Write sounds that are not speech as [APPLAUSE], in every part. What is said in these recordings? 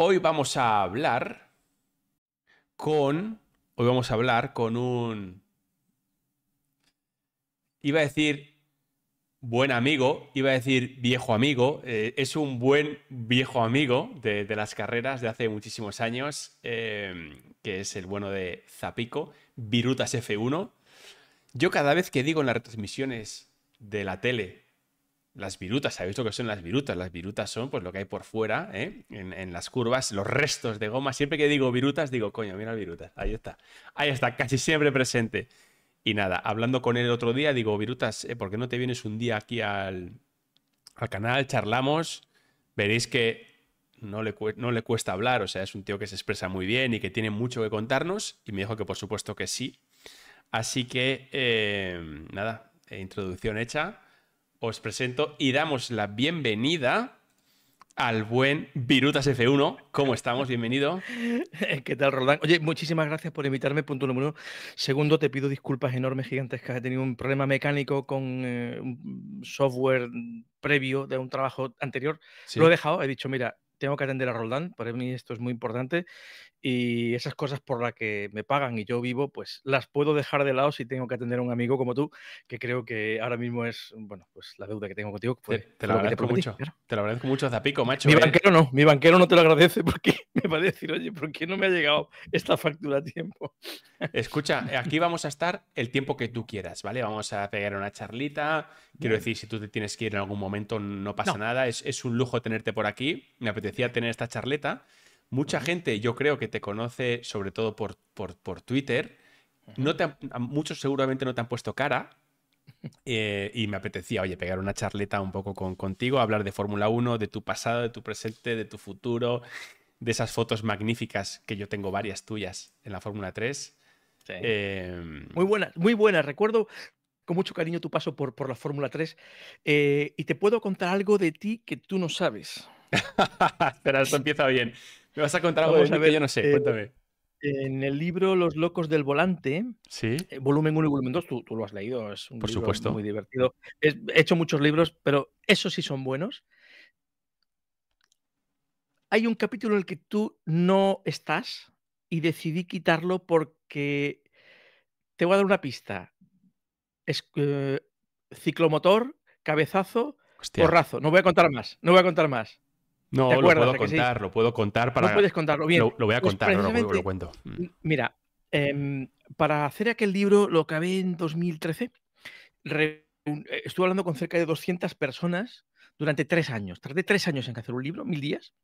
Hoy vamos a hablar con. Hoy vamos a hablar con un. Iba a decir buen amigo, iba a decir viejo amigo. Eh, es un buen viejo amigo de, las carreras de hace muchísimos años, eh, que es el bueno de Zapico, Virutas F1. Yo cada vez que digo en las retransmisiones de la tele las virutas, ¿habéis visto que son las virutas? Las virutas son pues lo que hay por fuera, ¿eh? en, las curvas, los restos de goma. Siempre que digo virutas, digo, coño, mira virutas. Ahí está. Ahí está, casi siempre presente. Y nada, hablando con él el otro día, digo, virutas, eh, ¿por qué no te vienes un día aquí al, canal? Charlamos. Veréis que no le, no le cuesta hablar, o sea, es un tío que se expresa muy bien y que tiene mucho que contarnos. Y me dijo que por supuesto que sí. Así que, eh, nada, introducción hecha os presento y damos la bienvenida al buen Virutas F1. ¿Cómo estamos? Bienvenido. [LAUGHS] ¿Qué tal, Roldán? Oye, muchísimas gracias por invitarme, punto número uno. Segundo, te pido disculpas enormes, gigantescas. He tenido un problema mecánico con eh, software previo de un trabajo anterior. Lo he dejado, he dicho, mira, tengo que atender a Roldán, para mí esto es muy importante y esas cosas por las que me pagan y yo vivo, pues las puedo dejar de lado si tengo que atender a un amigo como tú, que creo que ahora mismo es, bueno, pues la deuda que tengo contigo. te, pues, te lo, agradezco mucho. agradezco mucho, Zapico, macho. Mi ¿eh? banquero no, mi banquero no te lo agradece [LAUGHS] porque me va a decir, oye, ¿por qué no me ha llegado esta factura a tiempo? Escucha, eh, aquí vamos a [LAUGHS] estar el tiempo que tú quieras, ¿vale? Vamos a pegar una charlita. Quiero decir, si tú te tienes que ir en algún momento, no pasa nada. Es, es un lujo tenerte por aquí. Me apetecía tener esta charleta mucha gente yo creo que te conoce sobre todo por, Twitter. No te muchos seguramente no te han puesto cara. [LAUGHS] Eh, y me apetecía, oye, pegar una charleta un poco con, contigo, hablar de Fórmula 1, de tu pasado, de tu presente, de tu futuro, de esas fotos magníficas que yo tengo varias tuyas en la Fórmula 3. Em, muy buenas, muy buenas. Recuerdo con mucho cariño tu paso por, la Fórmula 3 eh, y te puedo contar algo de ti que tú no sabes. [LAUGHS] Espera, esto empieza bien. Me vas a contar algo yo no sé, eh, cuéntame. En el libro Los locos del volante, eh, volumen 1 y volumen 2, tú, lo has leído, es un Por libro muy divertido. He hecho muchos libros, pero esos sí son buenos. Hay un capítulo en el que tú no estás y decidí quitarlo porque te voy a dar una pista. Eh, ciclomotor, cabezazo, borrazo. No voy a contar más, no voy a contar más. No, lo puedo contar, lo puedo contar para. No puedes contarlo bien. Lo, voy a pues contar, no, lo, lo, cuento. Mira, em, para hacer aquel libro lo acabé en 2013. Eh, estuve hablando con cerca de 200 personas durante tres años. Tardé tres años en hacer un libro, mil días.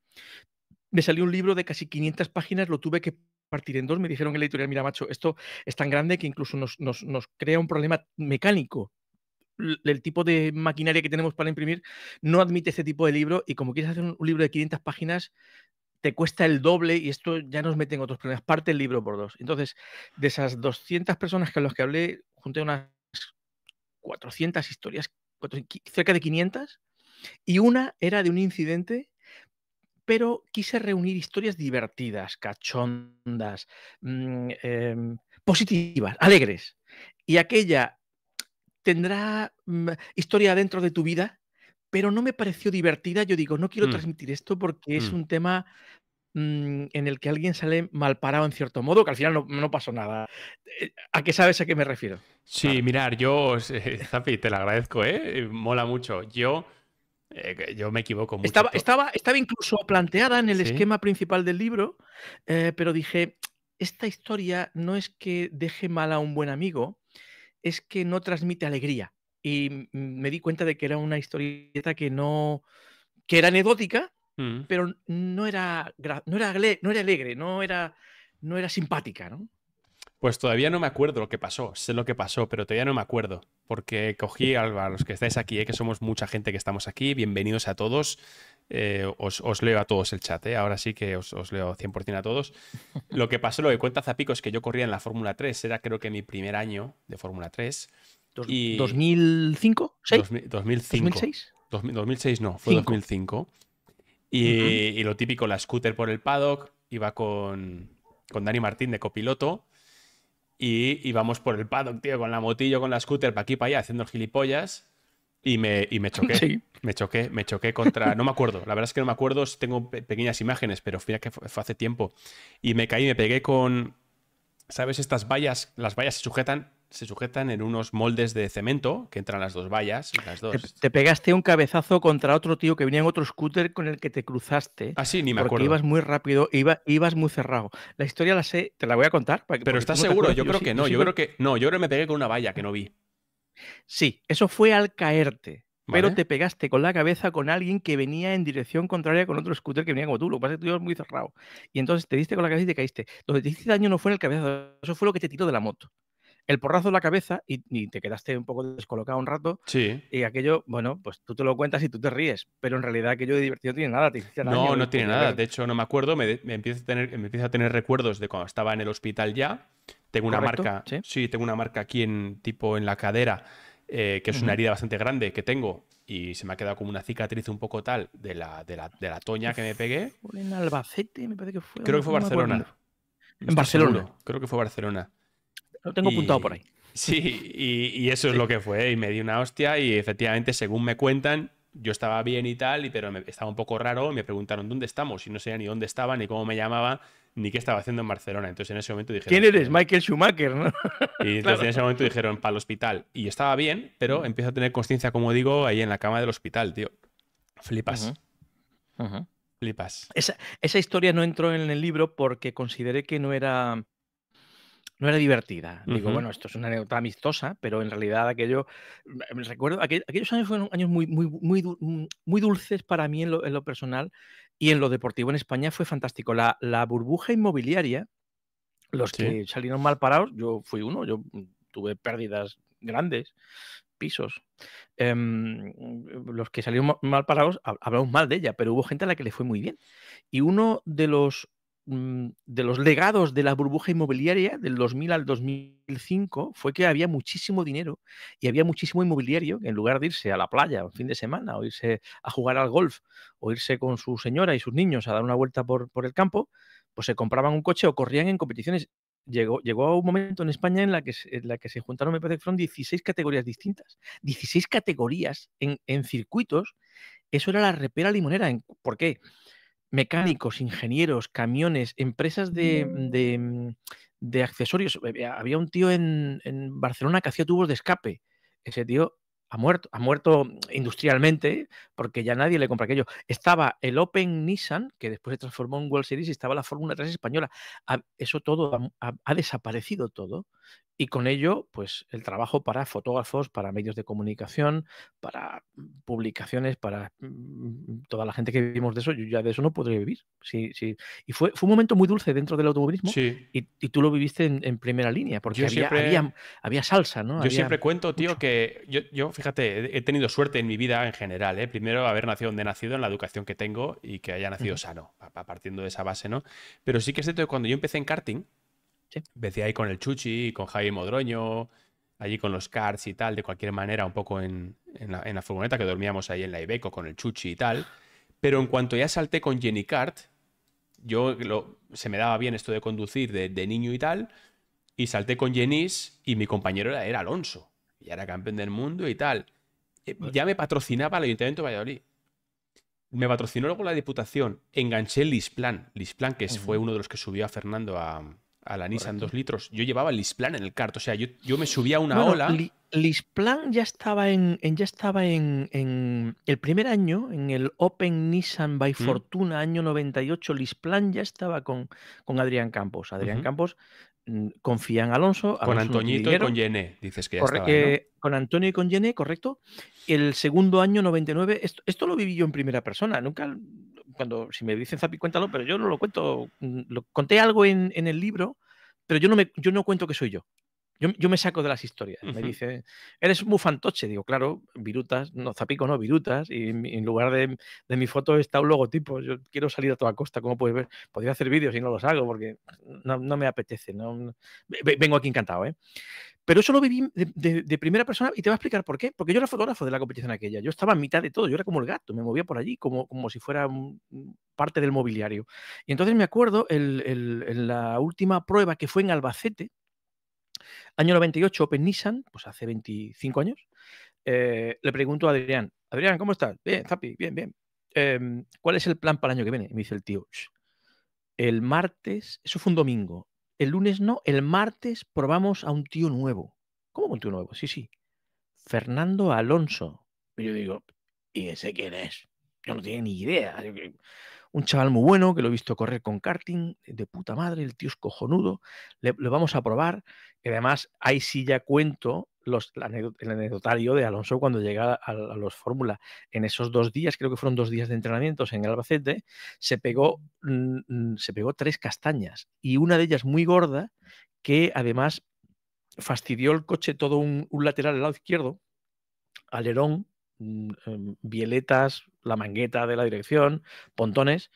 Me salió un libro de casi 500 páginas, lo tuve que partir en dos. Me dijeron en la editorial, mira, macho, esto es tan grande que incluso nos crea un problema mecánico el tipo de maquinaria que tenemos para imprimir no admite este tipo de libro y como quieres hacer un, libro de 500 páginas, te cuesta el doble y esto ya nos mete en otros problemas. Parte el libro por dos. Entonces, de esas 200 personas con las que hablé, junté unas 400 historias, cerca de 500, y una era de un incidente pero quise reunir historias divertidas, cachondas, mm, em, positivas, alegres. Y aquella tendrá mm, historia dentro de tu vida, pero no me pareció divertida. Yo digo, no quiero mm. transmitir esto porque es mm. un tema en el que alguien sale mal parado en cierto modo, que al final no, pasó nada. Eh, ¿A qué sabes a qué me refiero? Sí, mirar, yo, [LAUGHS] te lo agradezco, ¿eh? eh mola mucho. Yo... Eh, yo me equivoco mucho. Estaba, estaba, estaba incluso planteada en el esquema principal del libro, pero dije, esta historia no es que deje mal a un buen amigo, es que no transmite alegría. Y me di cuenta de que era una historieta que no, que era anecdótica, mm. pero no era, no era, no era alegre, no era, no era simpática, ¿no? Pues todavía no me acuerdo lo que pasó, sé lo que pasó, pero todavía no me acuerdo, porque cogí a, los que estáis aquí, ¿eh? que somos mucha gente que estamos aquí, bienvenidos a todos. Eh, os, leo a todos el chat, ¿eh? ahora sí que os, leo 100% a todos. [LAUGHS] Lo que pasó, lo que cuenta Zapico es que yo corría en la Fórmula 3, era creo que mi primer año de Fórmula 3. Y... ¿2005? ¿2006? 2006 no, fue 2005. Y, lo típico, la scooter por el paddock, iba con, con Dani Martín de copiloto y íbamos por el paddock, tío, con la motillo, con la scooter, para aquí, para allá, haciendo gilipollas. Y me, y me choqué. Me choqué, me choqué contra. No me acuerdo. La verdad es que no me acuerdo. Tengo pequeñas imágenes, pero fíjate que fue, hace tiempo. Y me caí, me pegué con. ¿Sabes? Estas vallas. Las vallas se sujetan. Se sujetan en unos moldes de cemento que entran las dos vallas. Las dos. Te, pegaste un cabezazo contra otro tío que venía en otro scooter con el que te cruzaste. Ah, sí, ni me porque acuerdo. Ibas muy rápido, iba, ibas muy cerrado. La historia la sé, te la voy a contar. pero estás seguro, yo, creo que no. Yo, yo creo que no, yo creo que me pegué con una valla que no vi. Sí, eso fue al caerte. Pero te pegaste con la cabeza con alguien que venía en dirección contraria con otro scooter que venía como tú. Lo que pasa es que tú ibas muy cerrado. Y entonces te diste con la cabeza y te caíste. Donde te hiciste daño no fue en el cabeza, eso fue lo que te tiró de la moto el porrazo en la cabeza y, te quedaste un poco descolocado un rato. Sí. Y aquello, bueno, pues tú te lo cuentas y tú te ríes, pero en realidad aquello de divertido no tiene nada. no, no tiene nada. De hecho, no me acuerdo. Me, a tener, me empiezo a tener recuerdos de cuando estaba en el hospital ya. Tengo una marca, ¿sí? tengo una marca aquí en tipo en la cadera, eh, que es una herida bastante grande que tengo y se me ha quedado como una cicatriz un poco tal de la, de la, toña que me pegué. En Albacete, Creo que fue Barcelona. En Barcelona. Creo que fue Barcelona. Lo tengo apuntado por ahí. Sí, y, eso es lo que fue. Y me di una hostia y efectivamente, según me cuentan, yo estaba bien y tal, pero estaba un poco raro. Y me preguntaron dónde estamos y no sabía ni dónde estaba ni cómo me llamaba ni qué estaba haciendo en Barcelona. Entonces en ese momento dijeron... ¿Quién eres? Michael Schumacher, ¿no? [LAUGHS] Y entonces en ese momento dijeron, para el hospital. Y estaba bien, pero empiezo a tener conciencia, como digo, ahí en la cama del hospital, tío. Flipas. Flipas. Esa, historia no entró en el libro porque consideré que no era... No era divertida. Digo, bueno, esto es una anécdota amistosa, pero en realidad aquello. Recuerdo, aquellos años fueron años muy, muy, muy, muy dulces para mí en en lo personal, y en lo deportivo en España fue fantástico. La, burbuja inmobiliaria, los que salieron mal parados, yo fui uno, yo mm, tuve pérdidas grandes, pisos. Em, los que salieron mal parados, hablamos mal de ella, pero hubo gente a la que le fue muy bien. Y uno de los Mm, de los legados de la burbuja inmobiliaria del 2000 al 2005 fue que había muchísimo dinero y había muchísimo inmobiliario en lugar de irse a la playa un fin de semana o irse a jugar al golf o irse con su señora y sus niños a dar una vuelta por, el campo, pues se compraban un coche o corrían en competiciones. Llegó, llegó a un momento en España en la que, la que se juntaron, me parece 16 categorías distintas, 16 categorías en, en circuitos. Eso era la repera limonera. ¿Por qué? mecánicos, ingenieros, camiones, empresas de, mm, de, accesorios. Había un tío en, Barcelona que hacía tubos de escape. Ese tío ha muerto, ha muerto mm, industrialmente porque ya nadie le compra aquello. Estaba el Open Nissan, que después se transformó en World Series, y estaba la Fórmula 3 española. eso todo ha, desaparecido todo. Y con ello, pues el trabajo para fotógrafos, para medios de comunicación, para mm, publicaciones, para mm, toda la gente que vivimos de eso, yo ya de eso no podría vivir. Y fue, fue un momento muy dulce dentro del automovilismo y, tú lo viviste en, primera línea, porque había, había, salsa, ¿no? Yo siempre cuento, tío, que yo, fíjate, he tenido suerte en mi vida en general, ¿eh? Primero haber nacido donde he nacido, en la educación que tengo y que haya nacido sano, partiendo de esa base, ¿no? Pero sí que es cierto que cuando yo empecé en karting, vecía ahí con el Chuchi, con Jaime Modroño, allí con los Cards y tal, de cualquier manera, un poco en, la, furgoneta que dormíamos ahí en la Ibeco con el Chuchi y tal. Pero en cuanto ya salté con Jenny Cart, yo se me daba bien esto de conducir de, niño y tal, y salté con Jenis y mi compañero era, Alonso, y era campeón del mundo y tal. Eh, ya me patrocinaba el Ayuntamiento de Valladolid. Me patrocinó luego la Diputación. Enganché Lisplan. Lisplan, que fue uno de los que subió a Fernando a, a la Nissan 2 litros. Yo llevaba Lisplan en el kart, o sea, yo, me subía a una ola. Lisplan ya estaba en, ya estaba en, el primer año, en el Open Nissan by mm. Fortuna, año 98, Lisplan ya estaba con, con Adrián Campos. Adrián Campos confía en Alonso. con Antoñito y con Yené, dices que ya estaba, eh, Con Antonio y con Yené, correcto. El segundo año 99, esto, lo viví yo en primera persona. Nunca, cuando si me dicen Zapi, cuéntalo, pero yo no lo cuento. Mm, lo, conté algo en, en el libro, pero yo no, me, yo no cuento que soy yo. Yo, me saco de las historias. Me dice, eres muy fantoche. Digo, claro, virutas, no, zapico no, virutas. Y en, lugar de, de, mi foto está un logotipo. Yo quiero salir a toda costa, como puedes ver. Podría hacer vídeos y no los hago porque no, me apetece. No, vengo aquí encantado, ¿eh? Pero eso lo viví de, primera persona y te voy a explicar por qué. Porque yo era fotógrafo de la competición aquella. Yo estaba en mitad de todo. Yo era como el gato. Me movía por allí como, como si fuera parte del mobiliario. Y entonces me acuerdo en la última prueba que fue en Albacete Año 98, Open Nissan, pues hace 25 años, eh, le pregunto a Adrián, Adrián, ¿cómo estás? Bien, Zapi, bien, bien. Em, ¿Cuál es el plan para el año que viene? Y me dice el tío, el martes, eso fue un domingo, el lunes no, el martes probamos a un tío nuevo. ¿Cómo un tío nuevo? Sí, sí. Fernando Alonso. Y yo digo, ¿y ese quién es? Yo no tengo ni idea un chaval muy bueno que lo he visto correr con karting, eh, de puta madre, el tío es cojonudo, le, lo vamos a probar. Y además, ahí sí ya cuento los, el anecdotario de Alonso cuando llega a, los Fórmula. En esos dos días, creo que fueron dos días de entrenamientos en el Albacete, se pegó, mm, mm, se pegó tres castañas y una de ellas muy gorda que además fastidió el coche todo un, lateral al lado izquierdo, alerón, Mm, em, violetas, la mangueta de la dirección, pontones,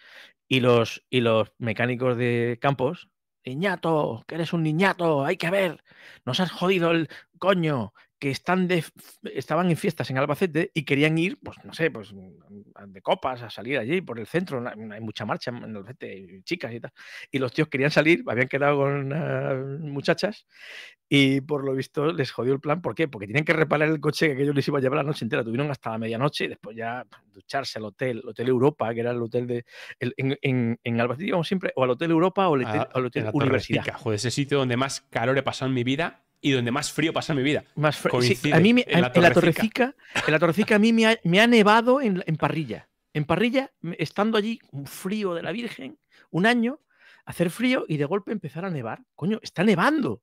y los, y los mecánicos de campos, niñato, que eres un niñato, hay que ver, nos has jodido el coño, que están estaban en fiestas en Albacete y querían ir, pues no sé, pues mm, de copas a salir allí por el centro, hay mucha marcha en Albacete, chicas y tal. Y los tíos querían salir, habían quedado con ah, muchachas y por lo visto les jodió el plan. ¿Por qué? Porque tienen que reparar el coche que ellos les iba a llevar la noche entera. Tuvieron hasta la medianoche y después ya ducharse al hotel, el Hotel Europa, que era el hotel de... en, Albacete íbamos siempre o al Hotel Europa o al ah, Hotel, al hotel Universidad. Joder, ese sitio donde más calor he pasado en mi vida y donde más frío pasa mi vida. Más en, la Torrecica, en la Torrecica a mí me ha, nevado en, parrilla. En parrilla, estando allí, un frío de la Virgen, un año, hacer frío y de golpe empezar a nevar. Coño, está nevando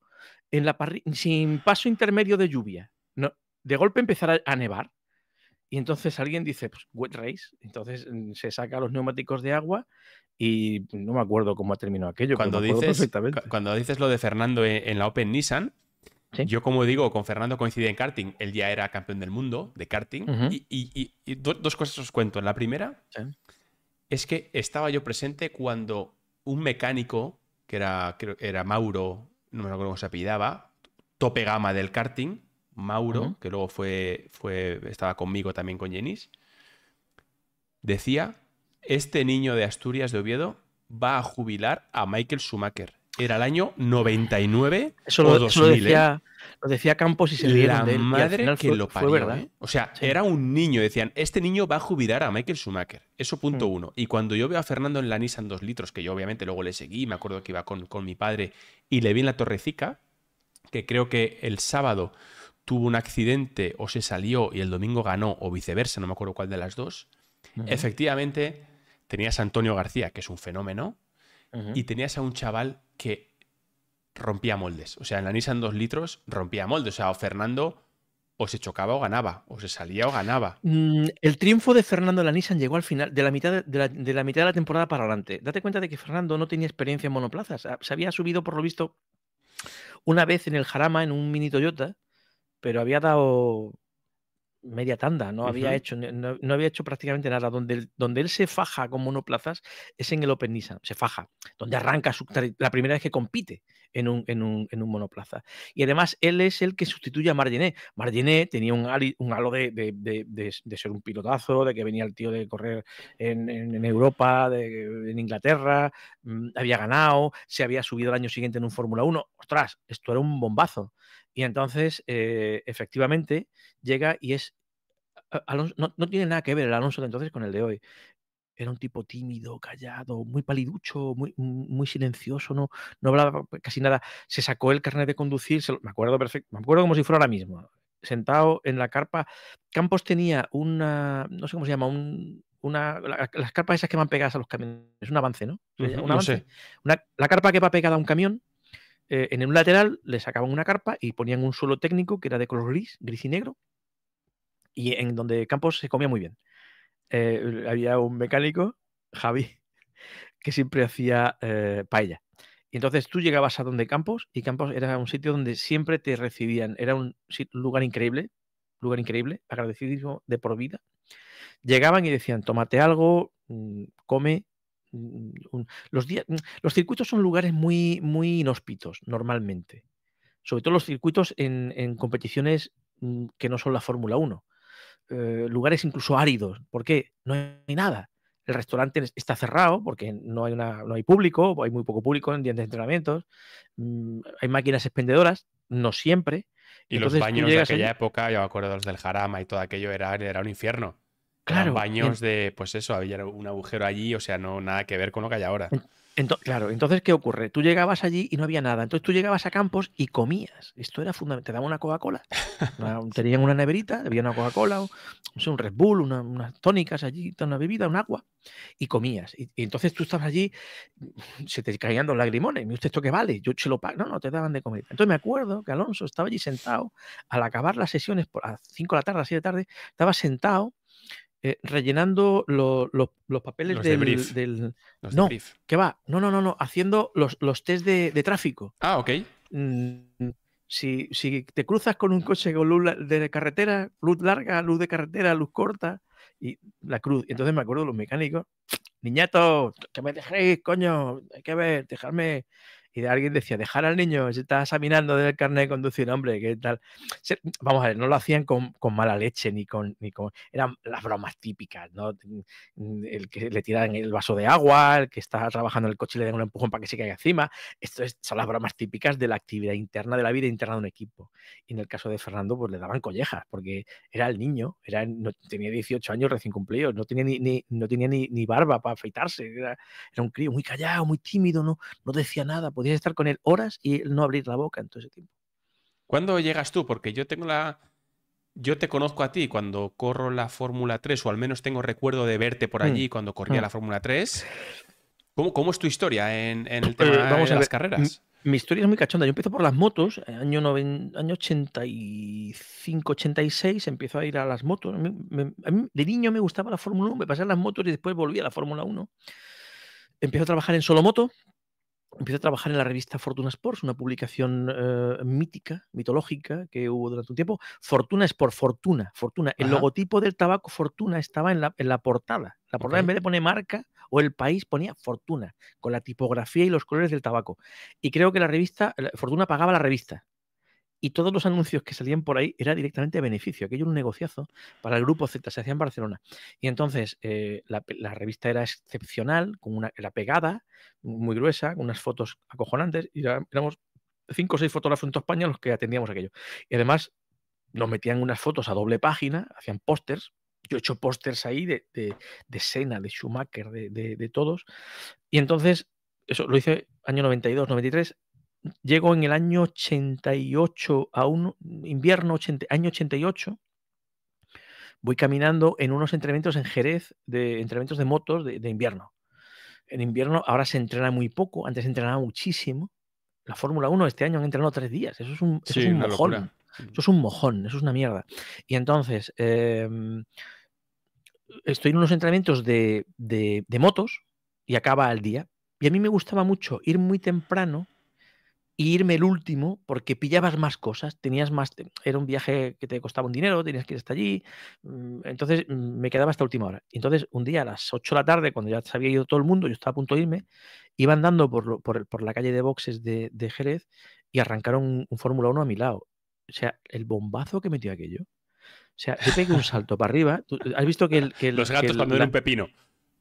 en la sin paso intermedio de lluvia. No, de golpe empezar a, nevar. Y entonces alguien dice, pues, wet race. Entonces mm, se saca los neumáticos de agua y no me acuerdo cómo ha terminado aquello. Cuando, dices, cuando dices lo de Fernando en la Open Nissan, yo, como digo, con Fernando coincidí en karting. Él ya era campeón del mundo de karting. Y, dos cosas os cuento. La primera es que estaba yo presente cuando un mecánico, que era, era Mauro, no me acuerdo cómo se apellidaba, tope gama del karting, Mauro, que luego fue, fue, estaba conmigo también con Jenis, decía, este niño de Asturias de Oviedo va a jubilar a Michael Schumacher era el año 99 o 2000. ¿eh? lo, decía, Campos y se La de él, que lo parió, ¿eh? O sea, era un niño. Decían, este niño va a jubilar a Michael Schumacher. Eso punto mm. uno. Y cuando yo veo a Fernando en la Nissan 2 litros, que yo obviamente luego le seguí, me acuerdo que iba con, mi padre y le vi en la Torrecica, que creo que el sábado tuvo un accidente o se salió y el domingo ganó o viceversa, no me acuerdo cuál de las dos. Efectivamente, tenías a Antonio García, que es un fenómeno, y tenías a un chaval que rompía moldes. O sea, en la Nissan 2 litros rompía moldes. O sea, o Fernando o se chocaba o ganaba, o se salía o ganaba. Mm, el triunfo de Fernando en la Nissan llegó al final, de la, mitad la, de la, mitad de la temporada para adelante. Date cuenta de que Fernando no tenía experiencia en monoplazas. Ah, se había subido, por lo visto, una vez en el Jarama, en un mini Toyota, pero había dado media tanda, no había hecho, no, había hecho prácticamente nada. Donde, donde él se faja con monoplazas es en el Open Nissan, se faja, donde arranca su, ah. la primera vez que compite en un, monoplaza. Y además él es el que sustituye a Marginet. Marginet tenía un, halo de, ser un pilotazo, de que venía el tío de correr en, en Europa, en Inglaterra, mm, había ganado, se había subido el año siguiente en un Fórmula 1. Ostras, esto era un bombazo. Y entonces, eh, efectivamente, llega y es... no, no tiene nada que ver el Alonso de entonces con el de hoy. Era un tipo tímido, callado, muy paliducho, muy, mm, muy silencioso, no, no hablaba casi nada. Se sacó el carnet de conducir, me acuerdo perfecto, me acuerdo como si fuera ahora mismo, sentado en la carpa. Campos tenía una, no sé cómo se llama, una, las carpas esas que van pegadas a los camiones, es un avance, ¿no? un avance. una, la carpa que va pegada a un camión, eh, en un lateral le sacaban una carpa y ponían un suelo técnico que era de color gris, gris y negro, y en donde Campos se comía muy bien. Eh, había un mecánico, Javi, [LAUGHS] que siempre hacía eh, paella. Y entonces tú llegabas a donde Campos y Campos era un sitio donde siempre te recibían. Era un, lugar increíble, lugar increíble, agradecidísimo de por vida. Llegaban y decían, tómate algo, mm, come. Mm, los, días, mm, los circuitos son lugares muy, muy inhóspitos normalmente. Sobre todo los circuitos en, en competiciones que no son la Fórmula 1. Eh, lugares incluso áridos, porque no hay nada. El restaurante está cerrado porque no hay, no hay público, hay muy poco público en días de entrenamientos, mm, hay máquinas expendedoras, no siempre. Y los baños de aquella época, yo me acuerdo los del Jarama y todo aquello, era, era un infierno. Claro. baños de, pues eso, había un agujero allí, o sea, no nada que ver con lo que hay ahora. Entonces, claro, entonces, ¿qué ocurre? Tú llegabas allí y no había nada. Entonces tú llegabas a Campos y comías. Esto era fundamental. Te daban una Coca-Cola. [LAUGHS] Tenían una neverita, había una Coca-Cola, un Red Bull, unas tónicas allí, una bebida, un agua, y comías. Y, entonces tú estabas allí, [LAUGHS] se te caían los lagrimones. ¿Me usted esto qué vale? Yo se lo pago. No, no, te daban de comer. Entonces me acuerdo que Alonso estaba allí sentado, al acabar las sesiones, a 5 de la tarde, a 7 de la tarde, estaba sentado eh, rellenando los papeles del, no, que va, no, no, no, no, haciendo los, los test de, tráfico. Ah, ok. Mm, si, si, te cruzas con un coche con luz de carretera, luz larga, luz de carretera, luz corta, y la cruz. Entonces me acuerdo de los mecánicos, niñato que me dejéis, coño, hay que ver, dejadme y alguien decía, dejar al niño, se está examinando del carnet de conducir, hombre, ¿qué tal? vamos a ver, no lo hacían con, mala leche ni con, ni con... Eran las bromas típicas, ¿no? Mm, el que le tiran el vaso de agua, el que está trabajando en el coche le dan un empujón para que se caiga encima. Esto son las bromas típicas de la actividad interna, de la vida interna de un equipo. Y en el caso de Fernando, pues le daban collejas, porque era el niño, era, no, tenía 18 años recién cumplido, no tenía ni, no tenía ni, barba para afeitarse, era, era un crío muy callado, muy tímido, no, no decía nada, estar con él horas y no abrir la boca en todo ese tiempo. ¿Cuándo llegas tú? Porque yo tengo la. Yo te conozco a ti cuando corro la Fórmula 3, o al menos tengo recuerdo de verte por mm. allí cuando corría mm. la Fórmula 3. ¿Cómo, es tu historia en, el pues, tema de las carreras? Mi, historia es muy cachonda. Yo empiezo por las motos, eh, año, el año 85, 86, empiezo a ir a las motos. de niño me gustaba la Fórmula 1, me pasé a las motos y después volví a la Fórmula 1. Empiezo a trabajar en solo moto empiezo a trabajar en la revista Fortuna Sports, una publicación eh, mítica, mitológica, que hubo durante un tiempo. Fortuna es por Fortuna, Fortuna. El logotipo del tabaco Fortuna estaba en la, portada. La portada en vez de poner marca o el país ponía Fortuna, con la tipografía y los colores del tabaco. Y creo que la revista, Fortuna pagaba la revista y todos los anuncios que salían por ahí era directamente beneficio. Aquello era un negociazo para el grupo Z, se hacía en Barcelona. Y entonces eh, la, revista era excepcional, con una la pegada muy gruesa, con unas fotos acojonantes, y éramos cinco o seis fotógrafos en España los que atendíamos aquello. Y además nos metían unas fotos a doble página, hacían pósters. Yo he hecho pósters ahí de, de, de de Schumacher, de, de todos. Y entonces, eso lo hice año 92, 93, llego en el año 88, a un invierno año 88, voy caminando en unos entrenamientos en Jerez, de entrenamientos de motos de, invierno. En invierno ahora se entrena muy poco, antes se entrenaba muchísimo. La Fórmula 1 este año han entrenado tres días, eso es un, es un mojón. Eso es una mierda. Y entonces, em, estoy en unos entrenamientos de, de motos y acaba el día. Y a mí me gustaba mucho ir muy temprano irme el último porque pillabas más cosas, tenías más, era un viaje que te costaba un dinero, tenías que ir hasta allí, mm, entonces mm, me quedaba hasta última hora. Entonces un día a las 8 de la tarde, cuando ya se había ido todo el mundo, yo estaba a punto de irme, iba andando por, por, la calle de boxes de, Jerez y arrancaron un, Fórmula 1 a mi lado. O sea, el bombazo que metió aquello. O sea, yo pegué un [LAUGHS] salto para arriba. Eh, ¿Has visto que Los gatos también cuando eran un pepino.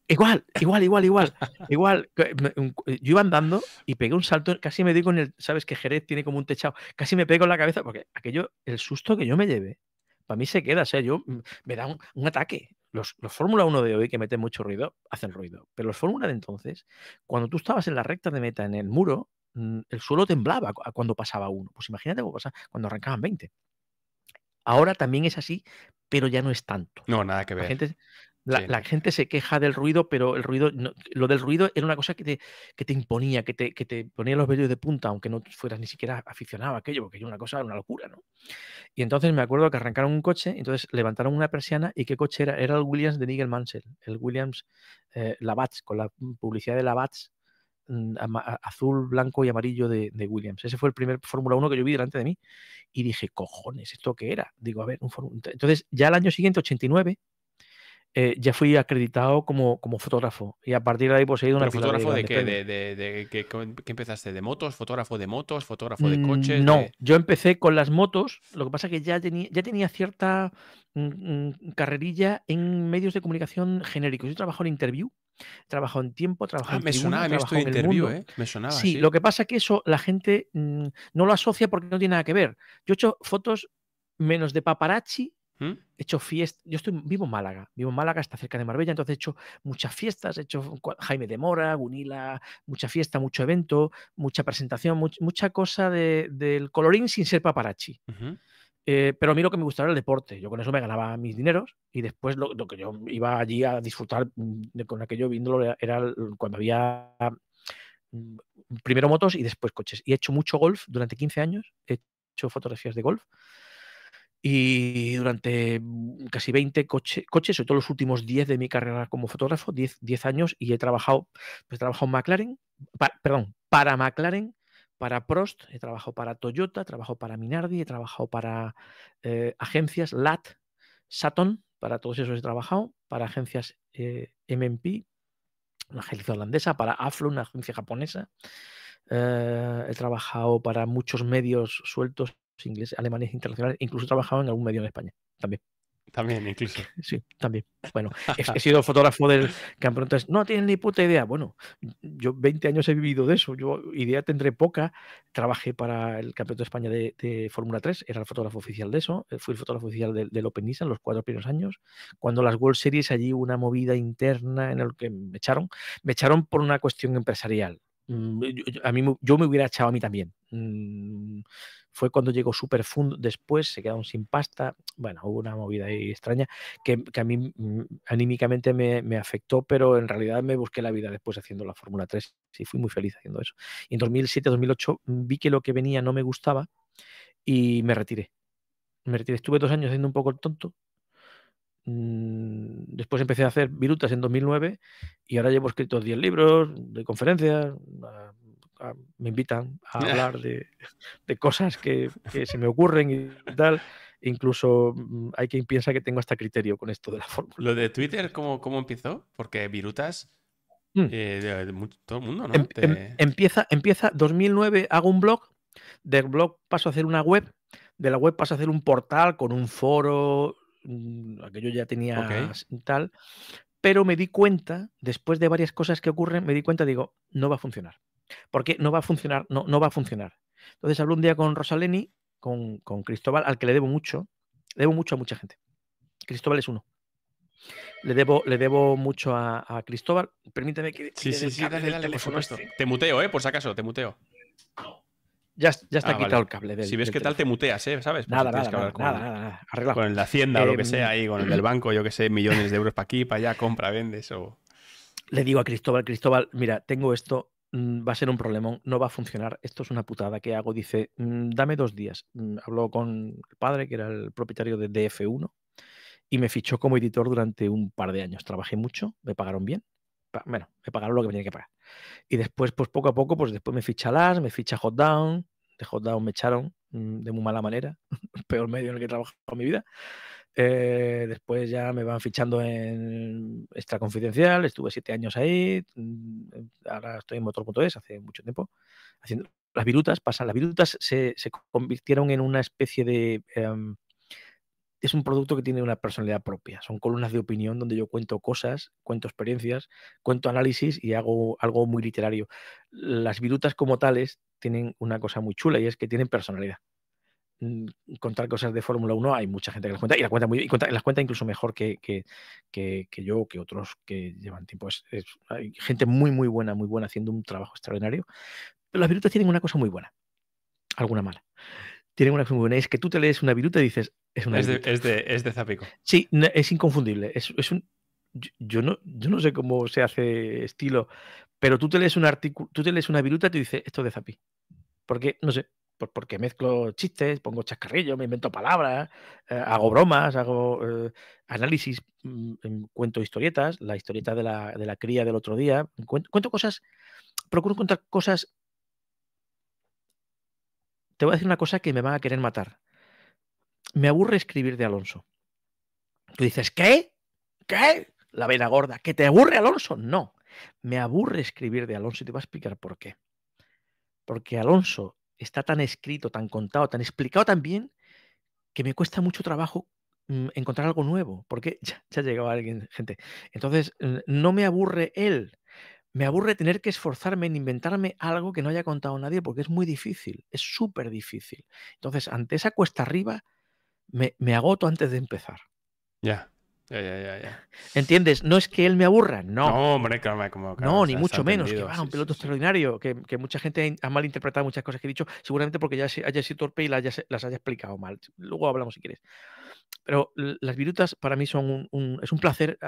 Igual, igual, igual, igual. igual. Yo iba andando y pegué un salto, casi me di con el. Sabes que Jerez tiene como un techado, casi me pego en la cabeza, porque aquello, el susto que yo me llevé, para mí se queda. O sea, yo mm, me da un, ataque. Los, los Fórmula 1 de hoy que meten mucho ruido, hacen ruido. Pero los Fórmula de entonces, cuando tú estabas en la recta de meta, en el muro, mm, el suelo temblaba cuando pasaba uno. Pues imagínate cómo cuando arrancaban 20. Ahora también es así, pero ya no es tanto. No, nada que ver. La gente, la, gente se queja del ruido, pero el ruido, lo del ruido era una cosa que te, te imponía, que te, que te, ponía los vellos de punta, aunque no fueras ni siquiera aficionado a aquello, porque era una cosa, una locura, ¿no? Y entonces me acuerdo que arrancaron un coche, entonces levantaron una persiana y qué coche era, era el Williams de Nigel Mansell, el Williams eh, con la publicidad de Labatz mm, azul, blanco y amarillo de, Williams. Ese fue el primer Fórmula 1 que yo vi delante de mí y dije, cojones, ¿esto qué era? Digo, a ver, un Entonces, ya el año siguiente, 89, eh, ya fui acreditado como, como fotógrafo y a partir de ahí pues he ido una fotógrafo de, qué? qué empezaste de motos fotógrafo de motos fotógrafo de mm, coches no yo empecé con las motos lo que pasa que ya tenía ya tenía cierta mm, mm, carrerilla en medios de comunicación genéricos yo trabajo en interview trabajo en tiempo trabajo ah, en me tribuna, en interview eh, me sonaba sí, lo que pasa que eso la gente no lo asocia porque no tiene nada que ver yo he hecho fotos menos de paparazzi ¿Mm? He hecho fiestas. Yo estoy, vivo en Málaga, vivo en Málaga, está cerca de Marbella, entonces he hecho muchas fiestas, he hecho Jaime de Mora, Gunila, mucha fiesta, mucho evento, mucha presentación, mucha cosa del colorín sin ser paparazzi eh, pero a mí lo que me gustaba era el deporte. Yo con eso me ganaba mis dineros y después lo, que yo iba allí a disfrutar mm, con aquello viéndolo era cuando había mm, primero motos y después coches. Y he hecho mucho golf durante 15 años. He hecho fotografías de golf y durante mm, casi 20 coche, coches, sobre todo los últimos 10 de mi carrera como fotógrafo, 10, años, y he trabajado, pues, he en McLaren, perdón, para McLaren, para Prost, he trabajado para Toyota, he trabajado para Minardi, he trabajado para eh, agencias LAT, Saturn, para todos esos he trabajado, para agencias eh, MMP, una agencia holandesa, para Aflo, una agencia japonesa. Eh, he trabajado para muchos medios sueltos ingleses, alemanes internacionales, incluso trabajaba en algún medio en España también. También, incluso. [LAUGHS] Sí, también. Bueno, he, [LAUGHS] sido fotógrafo del campeonato. No tienen ni puta idea. Bueno, yo 20 años he vivido de eso. Yo idea tendré poca. Trabajé para el Campeonato de España de, Fórmula 3. Era el fotógrafo oficial de eso. Eh, fui el fotógrafo oficial del, Open Nissan los cuatro primeros años. Cuando las World Series, allí una movida interna en la que me echaron. Me echaron por una cuestión empresarial. Mm, a mí, yo me hubiera echado a mí también mm, fue cuando llegó Superfund después, se quedaron sin pasta. Bueno, hubo una movida ahí extraña que, a mí mm, anímicamente me, afectó, pero en realidad me busqué la vida después haciendo la Fórmula 3 y fui muy feliz haciendo eso. Y en 2007-2008 mm, vi que lo que venía no me gustaba y me retiré. Me retiré. Estuve dos años haciendo un poco el tonto, mm, Después empecé a hacer virutas en 2009 y ahora llevo escrito 10 libros, de conferencias, ah, me invitan a [LAUGHS] hablar de, cosas que, se me ocurren y tal. Incluso mm, hay quien piensa que tengo hasta criterio con esto de la fórmula. ¿Lo de Twitter cómo, cómo empezó? Porque Virutas, mm. eh, todo el mundo, ¿no? Em, em, empieza, empieza 2009, hago un blog, del blog paso a hacer una web, de la web paso a hacer un portal con un foro, mm, aquello ya tenía y tal, pero me di cuenta, después de varias cosas que ocurren, me di cuenta, digo, no va a funcionar. Porque no va a funcionar, no, no va a funcionar. Entonces hablé un día con Rosaleni, con, con Cristóbal, al que le debo mucho, le debo mucho a mucha gente. Cristóbal es uno. Le debo, le debo mucho a, Cristóbal. Permíteme que. Sí, sí, sí, dale, dale, este. Te muteo, ¿eh? Por si acaso, te muteo. Ya, está ah, quitado el cable. si ves qué que tal, te muteas, ¿eh? ¿Sabes? nada, nada, nada, con, la Hacienda o lo que sea eh, ahí, con el [CLEARS THROAT] del banco, yo que sé, millones de euros para aquí, para allá, compra, vendes Le digo a Cristóbal, Cristóbal, mira, tengo esto, Mm, va a ser un problema, no va a funcionar, esto es una putada, que hago? Dice, mm, dame dos días. Mm, habló con el padre, que era el propietario de DF1, y me fichó como editor durante un par de años. Trabajé mucho, me pagaron bien, bueno, me pagaron lo que me tenía que pagar. Y después, pues poco a poco, pues después me ficha LAS, me ficha Hotdown, de Hotdown me echaron de muy mala manera, [LAUGHS] peor medio en el que he trabajado en mi vida. Eh, después ya me van fichando en Extra Confidencial, estuve siete años ahí, mm, eh, ahora estoy en Motor.es hace mucho tiempo, haciendo las virutas, pasan, las virutas se, se convirtieron en una especie de... Em, es un producto que tiene una personalidad propia, son columnas de opinión donde yo cuento cosas, cuento experiencias, cuento análisis y hago algo muy literario. Las virutas como tales tienen una cosa muy chula y es que tienen personalidad. Mm, contar cosas de Fórmula 1, hay mucha gente que las cuenta y, la cuenta muy, las cuenta incluso mejor que, que, que, que, yo, que otros que llevan tiempo. Es, hay gente muy, muy buena, muy buena haciendo un trabajo extraordinario. Pero las virutas tienen una cosa muy buena, alguna mala. Tienen una cosa muy buena, es que tú te lees una viruta y dices, es una es de, es Zapico. Sí, es inconfundible. Es, un, yo, no, no sé cómo se hace estilo, pero tú te lees un artículo, tú te lees una viruta y te dices, esto es de Zapi. Porque, no sé, pues porque mezclo chistes, pongo chascarrillos, me invento palabras, eh, hago bromas, hago eh, análisis, mm, cuento historietas, la historieta de la, de la cría del otro día, cuento, cuento, cosas, procuro contar cosas. Te voy a decir una cosa que me van a querer matar. Me aburre escribir de Alonso. Tú dices, ¿qué? ¿Qué? La vena gorda. ¿Que te aburre Alonso? No. Me aburre escribir de Alonso y te voy a explicar por qué. Porque Alonso está tan escrito, tan contado, tan explicado tan bien, que me cuesta mucho trabajo mm, encontrar algo nuevo, porque [LAUGHS] ya, ha llegado alguien, gente. Entonces, no me aburre él, me aburre tener que esforzarme en inventarme algo que no haya contado nadie, porque es muy difícil, es súper difícil. Entonces, ante esa cuesta arriba, me, me agoto antes de empezar. Ya. ¿Entiendes? No es que él me aburra, no. No, No, ni mucho menos. Que va, un piloto extraordinario, que, mucha gente ha malinterpretado muchas cosas que he dicho, seguramente porque ya haya sido torpe y las haya, explicado mal. Luego hablamos si quieres. Pero las virutas para mí son un, es un placer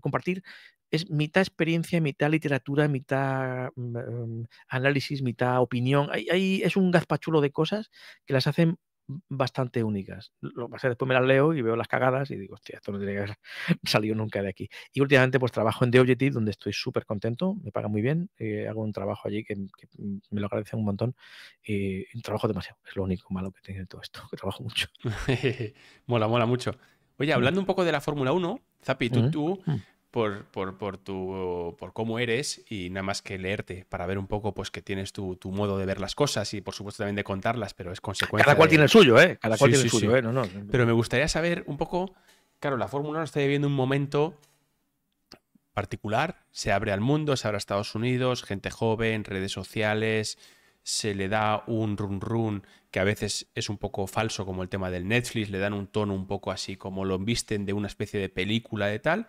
compartir. Es mitad experiencia, mitad literatura, mitad mm, em, análisis, mitad opinión. es un gazpachulo de cosas que las hacen bastante únicas. Lo que después me las leo y veo las cagadas y digo, hostia, esto no tiene que [LAUGHS] salido nunca de aquí. Y últimamente pues trabajo en The Objective, donde estoy súper contento, me pagan muy bien, eh, hago un trabajo allí que, me lo agradecen un montón eh, y trabajo demasiado, es lo único malo que tiene todo esto, [LAUGHS] que trabajo mucho. [LAUGHS] mola, mola mucho. Oye, hablando un poco de la Fórmula 1, Zapi, tú, tú mm por, por, por, tu, por cómo eres y nada más que leerte para ver un poco pues que tienes tu, tu modo de ver las cosas y por supuesto también de contarlas, pero es consecuencia. Cada cual tiene el suyo, ¿eh? Cada cual tiene el suyo, ¿eh? Pero me gustaría saber un poco, claro, la Fórmula 1 está viviendo un momento particular, se abre al mundo, se abre a Estados Unidos, gente joven, redes sociales, se le da un run run que a veces es un poco falso, como el tema del Netflix, le dan un tono un poco así, como lo visten de una especie de película de tal.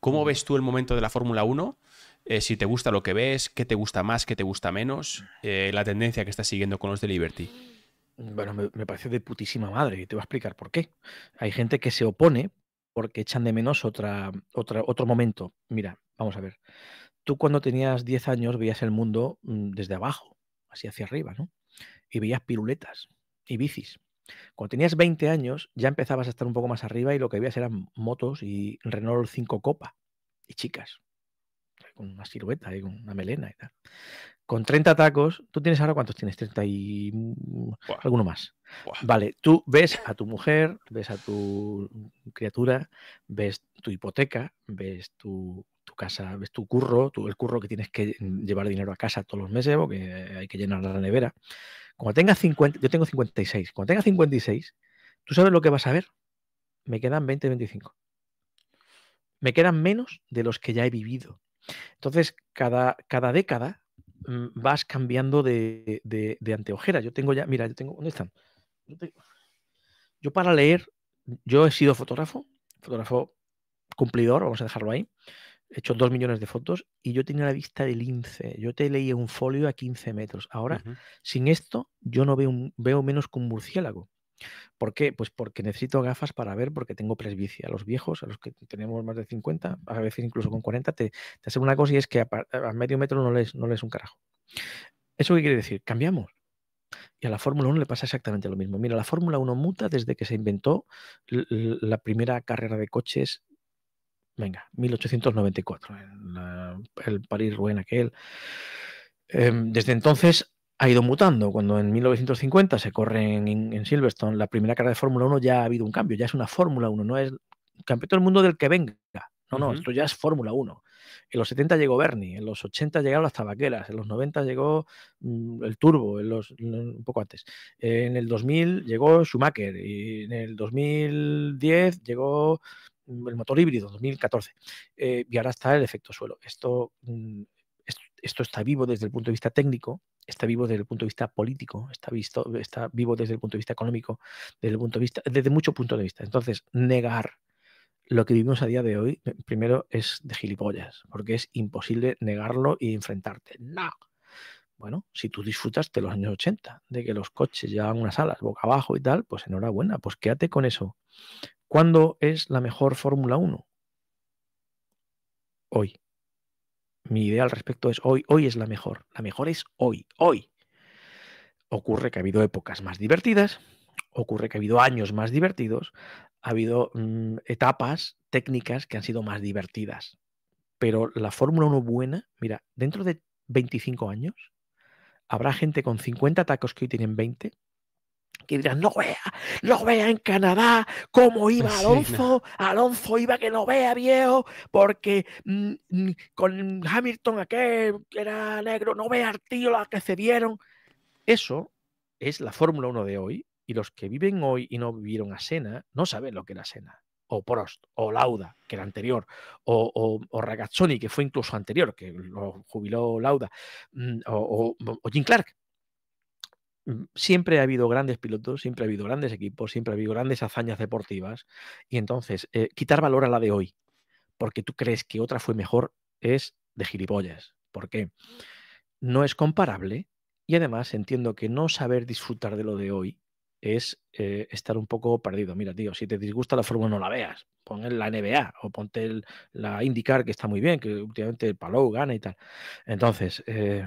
¿Cómo ves tú el momento de la Fórmula 1? Eh, si te gusta lo que ves, qué te gusta más, qué te gusta menos, eh, la tendencia que está siguiendo con los de Liberty. Bueno, me, parece de putísima madre y te voy a explicar por qué. Hay gente que se opone porque echan de menos otra, otra, otro momento. Mira, vamos a ver. Tú cuando tenías 10 años veías el mundo mm, desde abajo así hacia arriba, ¿no? Y veías piruletas y bicis. Cuando tenías 20 años ya empezabas a estar un poco más arriba y lo que veías eran motos y Renault 5 Copa y chicas, con una silueta y con una melena y tal con 30 tacos, tú tienes ahora cuántos tienes, 30 y alguno más. Vale, tú ves a tu mujer, ves a tu criatura, ves tu hipoteca, ves tu, casa, ves tu curro, el curro que tienes que llevar dinero a casa todos los meses porque hay que llenar la nevera. Cuando tenga 50, yo tengo 56, cuando tenga 56, tú sabes lo que vas a ver. Me quedan 20, 25. Me quedan menos de los que ya he vivido. Entonces, cada década Mm, vas cambiando de, de, de, anteojera. Yo tengo ya, mira, yo tengo, ¿dónde están? Yo, para leer, yo he sido fotógrafo, fotógrafo cumplidor, vamos a dejarlo ahí. He hecho dos millones de fotos y yo tenía la vista del lince. Yo te leía un folio a 15 metros. Ahora, sin esto, yo no veo, veo menos que un murciélago. ¿Por qué? Pues porque necesito gafas para ver, porque tengo presbicia. Los viejos, a los que tenemos más de 50, a veces incluso con 40, te, te hacen una cosa y es que a, medio metro no lees, no un carajo. ¿Eso qué quiere decir? Cambiamos. Y a la Fórmula 1 le pasa exactamente lo mismo. Mira, la Fórmula 1 muta desde que se inventó la primera carrera de coches, venga, 1894, en el París-Rouen aquel. Em, desde entonces ha ido mutando. Cuando en 1950 se corre en, Silverstone la primera carrera de Fórmula 1, ya ha habido un cambio, ya es una Fórmula 1, no es campeón del mundo del que venga. No, no, esto ya es Fórmula 1. En los 70 llegó Bernie, en los 80 llegaron las tabaqueras, en los 90 llegó mm, el Turbo, en los, un poco antes. En el 2000 llegó Schumacher y en el 2010 llegó mm, el motor híbrido, 2014. Eh, y ahora está el efecto suelo. Esto mm, esto está vivo desde el punto de vista técnico, está vivo desde el punto de vista político, está, visto, está vivo desde el punto de vista económico, desde el punto de vista, desde muchos puntos de vista. Entonces, negar lo que vivimos a día de hoy, primero es de gilipollas, porque es imposible negarlo y enfrentarte. No. Bueno, si tú disfrutaste de los años 80, de que los coches llevan unas alas boca abajo y tal, pues enhorabuena, pues quédate con eso. ¿Cuándo es la mejor Fórmula 1? Hoy mi idea al respecto es hoy, hoy es la mejor, la mejor es hoy, hoy. Ocurre que ha habido épocas más divertidas, ocurre que ha habido años más divertidos, ha habido mm, etapas técnicas que han sido más divertidas. Pero la Fórmula 1 buena, mira, dentro de 25 años, habrá gente con 50 tacos que hoy tienen 20 que dirán, no vea, no vea en Canadá cómo iba pues Alonso, Alonso iba que no vea viejo, porque mm, mm, con Hamilton aquel que era negro, no vea al tío la que se vieron Eso es la Fórmula 1 de hoy y los que viven hoy y no vivieron a Sena no saben lo que era Sena o Prost, o Lauda, que era anterior, o, Ragazzoni, que fue incluso anterior, que lo jubiló Lauda, mm, o, o, Jim Clark. Mm, siempre ha habido grandes pilotos, siempre ha habido grandes equipos, siempre ha habido grandes hazañas deportivas. Y entonces, eh, quitar valor a la de hoy, porque tú crees que otra fue mejor, es de gilipollas. ¿Por qué? No es comparable y además entiendo que no saber disfrutar de lo de hoy es eh, estar un poco perdido. Mira, tío, si te disgusta la Fórmula no la veas, pon la NBA o ponte la IndyCar que está muy bien, que últimamente el Palou gana y tal. Entonces, eh,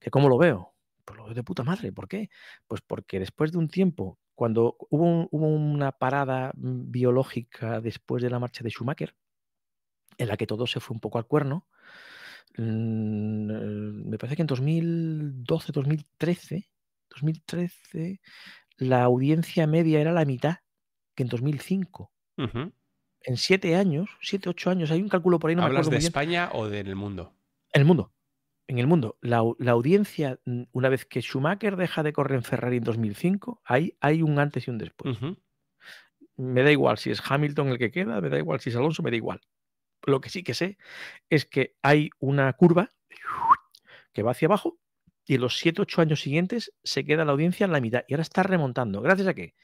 ¿que ¿cómo lo veo? Pues lo de puta madre. ¿Por qué? Pues porque después de un tiempo, cuando hubo, una parada mm, biológica después de la marcha de Schumacher, en la que todo se fue un poco al cuerno, mm, eh, me parece que en 2012, 2013, 2013, la audiencia media era la mitad que en 2005. En siete años, siete, ocho años, hay un cálculo por ahí. No me acuerdo de España o del mundo? El mundo en el mundo, la, audiencia, mm, una vez que Schumacher deja de correr en Ferrari en 2005, hay, hay un antes y un después. Me da igual si es Hamilton el que queda, me da igual si es Alonso, me da igual. Lo que sí que sé es que hay una curva que va hacia abajo y en los 7, 8 años siguientes se queda la audiencia en la mitad y ahora está remontando. ¿Gracias a qué?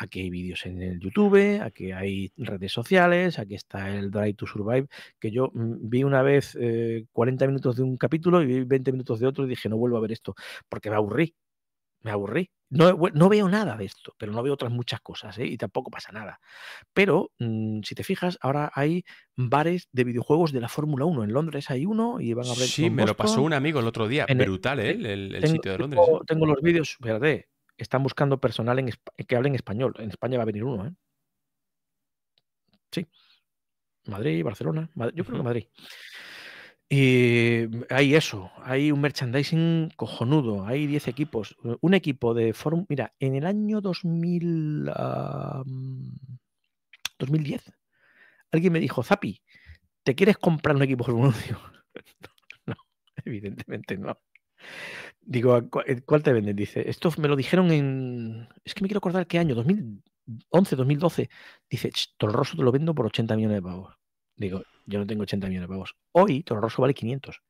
Aquí hay vídeos en el YouTube, aquí hay redes sociales, aquí está el Drive to Survive, que yo mm, vi una vez 40 eh, minutos de un capítulo y vi 20 minutos de otro y dije, no vuelvo a ver esto, porque me aburrí, me aburrí. No, no veo nada de esto, pero no veo otras muchas cosas ¿eh? y tampoco pasa nada. Pero mm, si te fijas, ahora hay bares de videojuegos de la Fórmula 1. En Londres hay uno y van a ver. Sí, me lo pasó un amigo el otro día. Brutal, ¿eh? el, El, sitio de Londres. Tengo, los vídeos, espérate, están buscando personal que hable en español. En España va a venir uno, ¿eh? Sí. Madrid, Barcelona, yo creo que Madrid. Y hay eso, hay un merchandising cojonudo, hay 10 equipos. Un equipo de forum, Mira, en el año 2000, 2010, alguien me dijo, Zapi, ¿te quieres comprar un equipo de Fórmula [LAUGHS] no, evidentemente no. Digo, ah, eh, ¿cuál te venden? Dice, esto me lo dijeron en. Es que me quiero acordar qué año, 2011, 2012. Dice, Tolroso te lo vendo por 80 millones de pavos. Digo, yo no tengo 80 millones de pavos. Hoy Tolroso vale 500.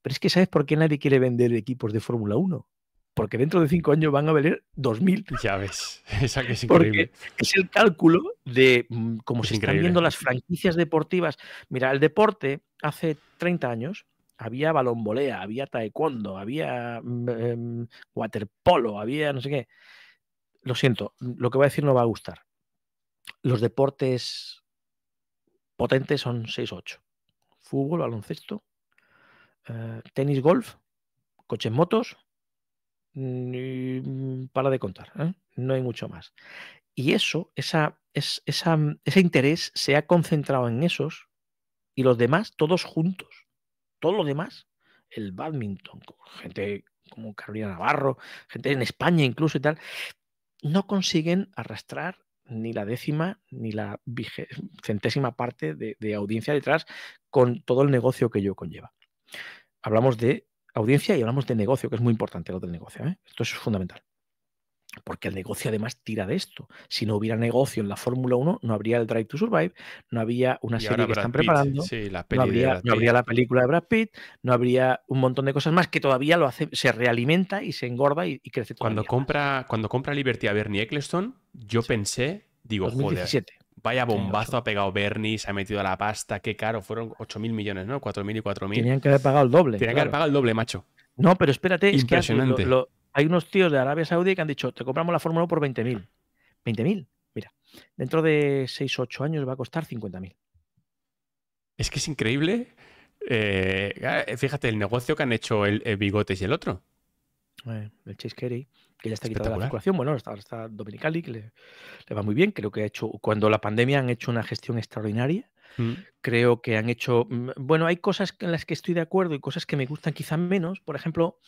Pero es que ¿sabes por qué nadie quiere vender equipos de Fórmula 1? Porque dentro de 5 años van a valer 2.000. Ya ves, [LAUGHS] esa que es increíble. es el cálculo de mm, cómo se están viendo las franquicias deportivas. Mira, el deporte hace 30 años había balonvolea, había taekwondo, había mm, em, waterpolo, había no sé qué. Lo siento, lo que voy a decir no va a gustar. Los deportes potentes son 6-8. Fútbol, baloncesto, eh, tenis, golf, coches, motos, mm, mm, para de contar, ¿eh? no hay mucho más. Y eso, esa, es, ese interés se ha concentrado en esos y los demás todos juntos todo lo demás, el badminton, gente como Carolina Navarro, gente en España incluso y tal, no consiguen arrastrar ni la décima ni la centésima parte de, audiencia detrás con todo el negocio que ello conlleva. Hablamos de audiencia y hablamos de negocio, que es muy importante lo del negocio. ¿eh? Esto es fundamental porque el negocio además tira de esto. Si no hubiera negocio en la Fórmula 1, no habría el Drive to Survive, no había una serie que están preparando, no, habría, la película de Brad Pitt, no habría un montón de cosas más que todavía lo hace, se realimenta y se engorda y, crece cuando compra Cuando compra Liberty a Bernie Eccleston, yo pensé, digo, joder, vaya bombazo ha pegado Bernie, se ha metido a la pasta, qué caro, fueron 8.000 millones, ¿no? 4.000 y 4.000. Tenían que haber pagado el doble. Tenían que haber pagado el doble, macho. No, pero espérate, Es que hay unos tíos de Arabia Saudí que han dicho, te compramos la Fórmula 1 por 20.000. 20.000, mira, dentro de 6 o 8 años va a costar 50.000. Es que es increíble. Eh, fíjate el negocio que han hecho el, eh, Bigotes y el otro. Eh, el Chase Carey, que ya está quitado la circulación. Bueno, está, está Dominicali, que le, va muy bien. Creo que ha hecho, cuando la pandemia han hecho una gestión extraordinaria. Mm. Creo que han hecho. Mm, bueno, hay cosas en las que estoy de acuerdo y cosas que me gustan quizás menos. Por ejemplo,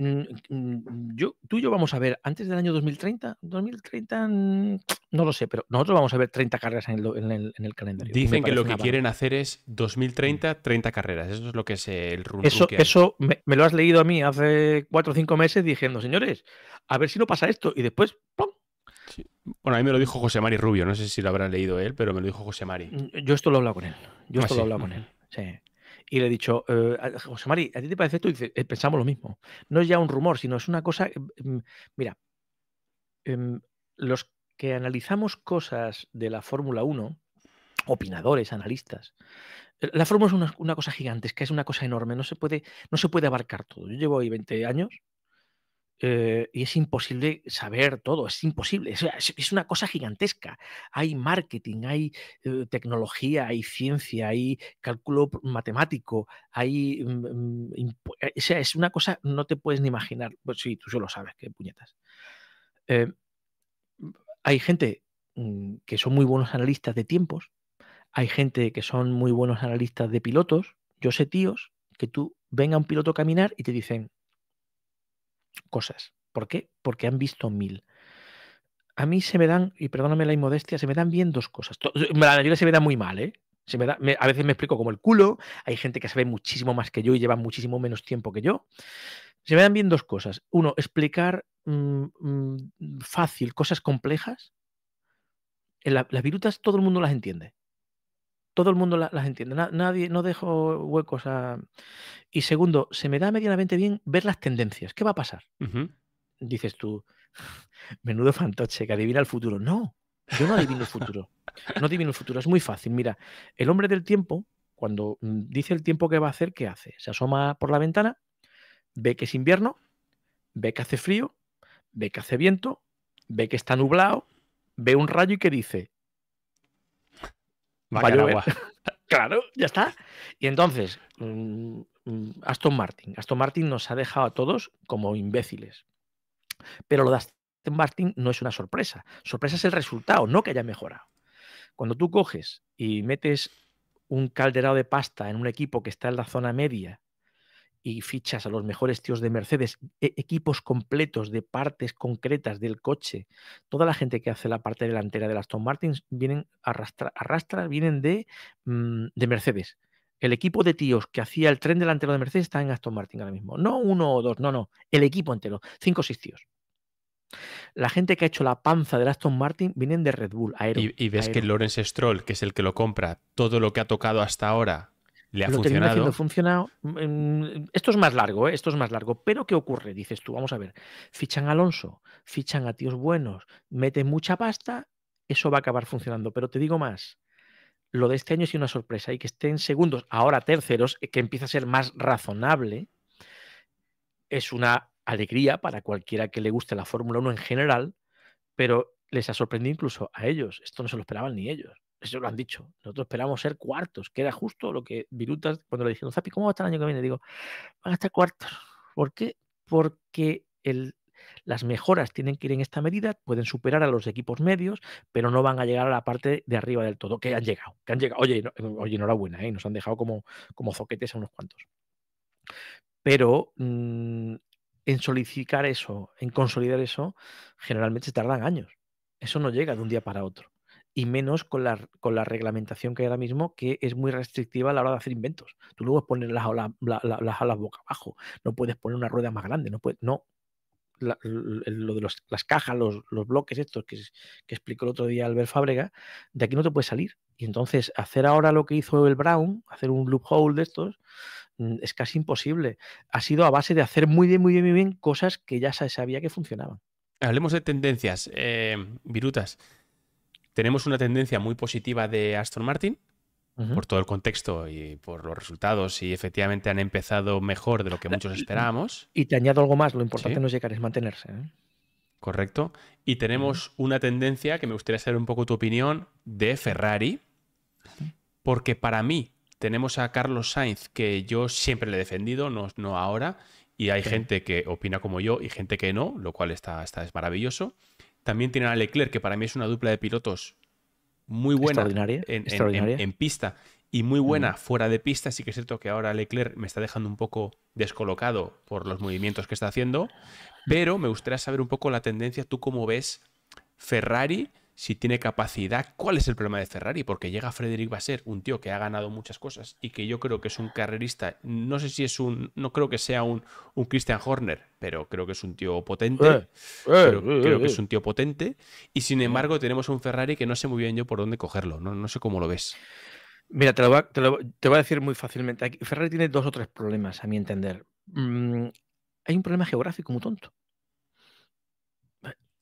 Mm, mm, yo, tú y yo vamos a ver, antes del año 2030, 2030, mm, no lo sé, pero nosotros vamos a ver 30 carreras en el, calendario. Dicen que lo que quieren hacer es 2030, 30 carreras. Eso es lo que es el rumbo. Eso, que eso me, lo has leído a mí hace 4 o 5 meses diciendo, señores, a ver si no pasa esto. Y después, ¡pum! Bueno, a mí me lo dijo José Mari Rubio, no sé si lo habrán leído él, pero me lo dijo José Mari. Yo esto lo he hablado con él. Yo ah, esto lo he hablado con él. Sí y le he dicho, eh, José Mari, ¿a ti te parece esto? Y eh, pensamos lo mismo. No es ya un rumor, sino es una cosa. Em, em, mira, em, los que analizamos cosas de la Fórmula 1, opinadores, analistas, eh, la Fórmula es una, cosa gigantesca, es una cosa enorme, no se, puede, no se puede abarcar todo. Yo llevo ahí 20 años eh, y es imposible saber todo, es imposible, es, una cosa gigantesca. Hay marketing, hay eh, tecnología, hay ciencia, hay cálculo matemático, hay... Mm, mm, eh, es una cosa, no te puedes ni imaginar, pues sí, tú solo sabes, qué puñetas. hay gente mm, que son muy buenos analistas de tiempos, hay gente que son muy buenos analistas de pilotos, yo sé tíos que tú venga un piloto a caminar y te dicen, cosas. ¿Por qué? Porque han visto mil. A mí se me dan, y perdóname la inmodestia, se me dan bien dos cosas. Eh, la mayoría se me da muy mal, ¿eh? a veces me explico como el culo, hay gente que sabe muchísimo más que yo y lleva muchísimo menos tiempo que yo. Se me dan bien dos cosas. Uno, explicar mm, mm, fácil cosas complejas. las virutas todo el mundo las entiende todo el mundo las entiende. nadie, no dejo huecos a. Y segundo, se me da medianamente bien ver las tendencias. ¿Qué va a pasar? Dices tú, [LAUGHS] menudo fantoche que adivina el futuro. No, yo no adivino el futuro. No adivino el futuro. Es muy fácil. Mira, el hombre del tiempo, cuando mm, dice el tiempo que va a hacer, ¿qué hace? Se asoma por la ventana, ve que es invierno, ve que hace frío, ve que hace viento, ve que está nublado, ve un rayo y que dice, Va, Agua. [LAUGHS] claro, ya está. Y entonces, mm, mm, Aston Martin. Aston Martin nos ha dejado a todos como imbéciles. Pero lo de Aston Martin no es una sorpresa. Sorpresa es el resultado, no que haya mejorado. Cuando tú coges y metes un calderado de pasta en un equipo que está en la zona media y fichas a los mejores tíos de Mercedes, e-, equipos completos de partes concretas del coche, toda la gente que hace la parte delantera de Aston Martins vienen arrastra, vienen de, mm, de Mercedes. El equipo de tíos que hacía el tren delantero de Mercedes está en Aston Martin ahora mismo. No uno o dos, no, no. El equipo entero. Cinco o seis tíos. La gente que ha hecho la panza de Aston Martin vienen de Red Bull. Aero, y, ves que Lawrence Stroll, que es el que lo compra, todo lo que ha tocado hasta ahora le funcionado. Mm, mm, esto es más largo, ¿eh? esto es más largo. Pero ¿qué ocurre? Dices tú, vamos a ver, fichan a Alonso, fichan a tíos buenos, meten mucha pasta, eso va a acabar funcionando. Pero te digo más, lo de este año es una sorpresa y que estén segundos, ahora terceros, eh, que empieza a ser más razonable, es una alegría para cualquiera que le guste la Fórmula 1 en general, pero les ha sorprendido incluso a ellos. Esto no se lo esperaban ni ellos eso lo han dicho. Nosotros esperamos ser cuartos, que era justo lo que Virutas, cuando le dijeron, Zapi, ¿cómo va a estar el año que viene? Digo, van a estar cuartos. ¿Por qué? Porque las mejoras tienen que ir en esta medida, pueden superar a los equipos medios, pero no van a llegar a la parte de arriba del todo, que han llegado, que han llegado. Oye, enhorabuena, ¿eh? nos han dejado como, como zoquetes a unos cuantos. Pero mm, en solicitar eso, en consolidar eso, generalmente se tardan años. Eso no llega de un día para otro y menos con la, con la reglamentación que hay ahora mismo, que es muy restrictiva a la hora de hacer inventos. Tú luego puedes poner las alas boca abajo, no puedes poner una rueda más grande, no puedes, no. lo de las cajas, los, bloques estos que, que, explicó el otro día Albert Fábrega, de aquí no te puedes salir. Y entonces hacer ahora lo que hizo el Brown, hacer un loophole de estos, mm, es casi imposible. Ha sido a base de hacer muy bien, muy bien, muy bien cosas que ya se sabía que funcionaban. Hablemos de tendencias, eh, virutas. Tenemos una tendencia muy positiva de Aston Martin, por todo el contexto y por los resultados, y efectivamente han empezado mejor de lo que muchos esperábamos. Y te añado algo más, lo importante no es llegar, es mantenerse. ¿eh? Correcto. Y tenemos una tendencia, que me gustaría saber un poco tu opinión, de Ferrari, porque para mí tenemos a Carlos Sainz, que yo siempre le he defendido, no, no ahora, y hay gente que opina como yo y gente que no, lo cual está, está es maravilloso. También tienen a Leclerc, que para mí es una dupla de pilotos muy buena En, pista y muy buena mm. fuera de pista. Sí que es cierto que ahora Leclerc me está dejando un poco descolocado por los movimientos que está haciendo, pero me gustaría saber un poco la tendencia, tú cómo ves Ferrari si tiene capacidad, cuál es el problema de Ferrari, porque llega Frederick ser un tío que ha ganado muchas cosas y que yo creo que es un carrerista, no sé si es un, no creo que sea un, un Christian Horner, pero creo que es un tío potente, eh, eh, eh, creo que es un tío potente, y sin embargo tenemos un Ferrari que no sé muy bien yo por dónde cogerlo, no, no sé cómo lo ves. Mira, te lo, va, te, voy a decir muy fácilmente. Ferrari tiene dos o tres problemas, a mi entender. Mm, hay un problema geográfico muy tonto.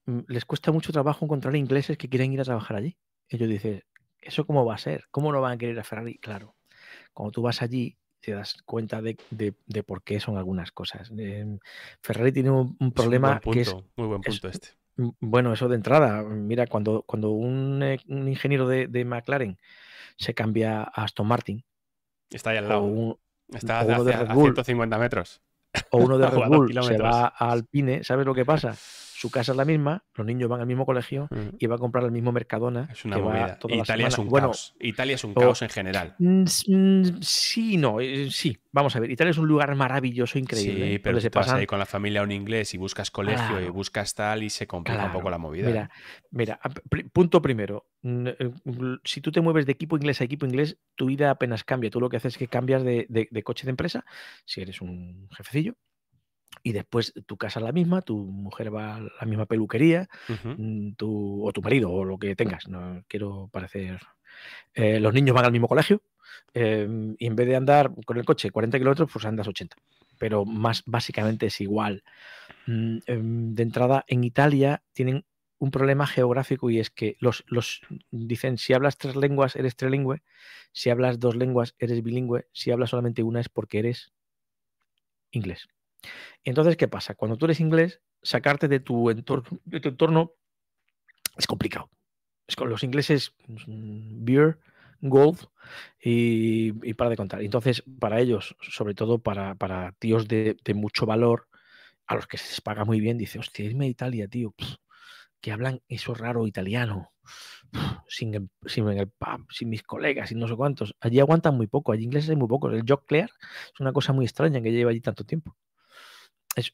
Mm, les cuesta mucho trabajo encontrar ingleses que quieren ir a trabajar allí. Ellos dicen, ¿eso cómo va a ser? ¿Cómo no van a querer ir a Ferrari? Claro, cuando tú vas allí te das cuenta de, de, por qué son algunas cosas. Em, Ferrari tiene un, problema Muy buen punto este. Bueno, eso de entrada. Mira, cuando, cuando un, eh, ingeniero de, McLaren se cambia a Aston Martin. Está ahí al lado. Está de a 150 metros. O uno de [LAUGHS] Red Bull se va a Alpine. ¿Sabes lo que pasa? su casa es la misma, los niños van al mismo colegio y va a comprar al mismo Mercadona. Es una movida. Italia, es un caos. Italia es un caos en general. Mm, mm, sí, no, eh, sí. Vamos a ver, Italia es un lugar maravilloso, increíble. Sí, ¿eh? pero se ahí con la familia un inglés y buscas colegio y buscas tal y se complica un poco la movida. Mira, mira, punto primero. Mm, eh, si tú te mueves de equipo inglés a equipo inglés, tu vida apenas cambia. Tú lo que haces es que cambias de, de coche de empresa, si eres un jefecillo, y después tu casa es la misma, tu mujer va a la misma peluquería, mm, o tu marido, o lo que tengas. No quiero parecer. Eh, los niños van al mismo colegio em, y en vez de andar con el coche 40 kilómetros, pues andas 80. Pero más básicamente es igual. Mm, em, de entrada, en Italia tienen un problema geográfico y es que los, los dicen si hablas tres lenguas eres trilingüe, si hablas dos lenguas eres bilingüe, si hablas solamente una es porque eres inglés. Entonces, ¿qué pasa? Cuando tú eres inglés, sacarte de tu entorno, es complicado. Es con los ingleses, mm, beer, gold y, para de contar. Entonces, para ellos, sobre todo para, tíos de, mucho valor, a los que se les paga muy bien, dice, hostia, irme a Italia, tío, que hablan eso raro italiano, sin, el, sin mis colegas, sin no sé cuántos. Allí aguantan muy poco, allí ingleses hay muy poco El Jock Clear es una cosa muy extraña que lleva allí tanto tiempo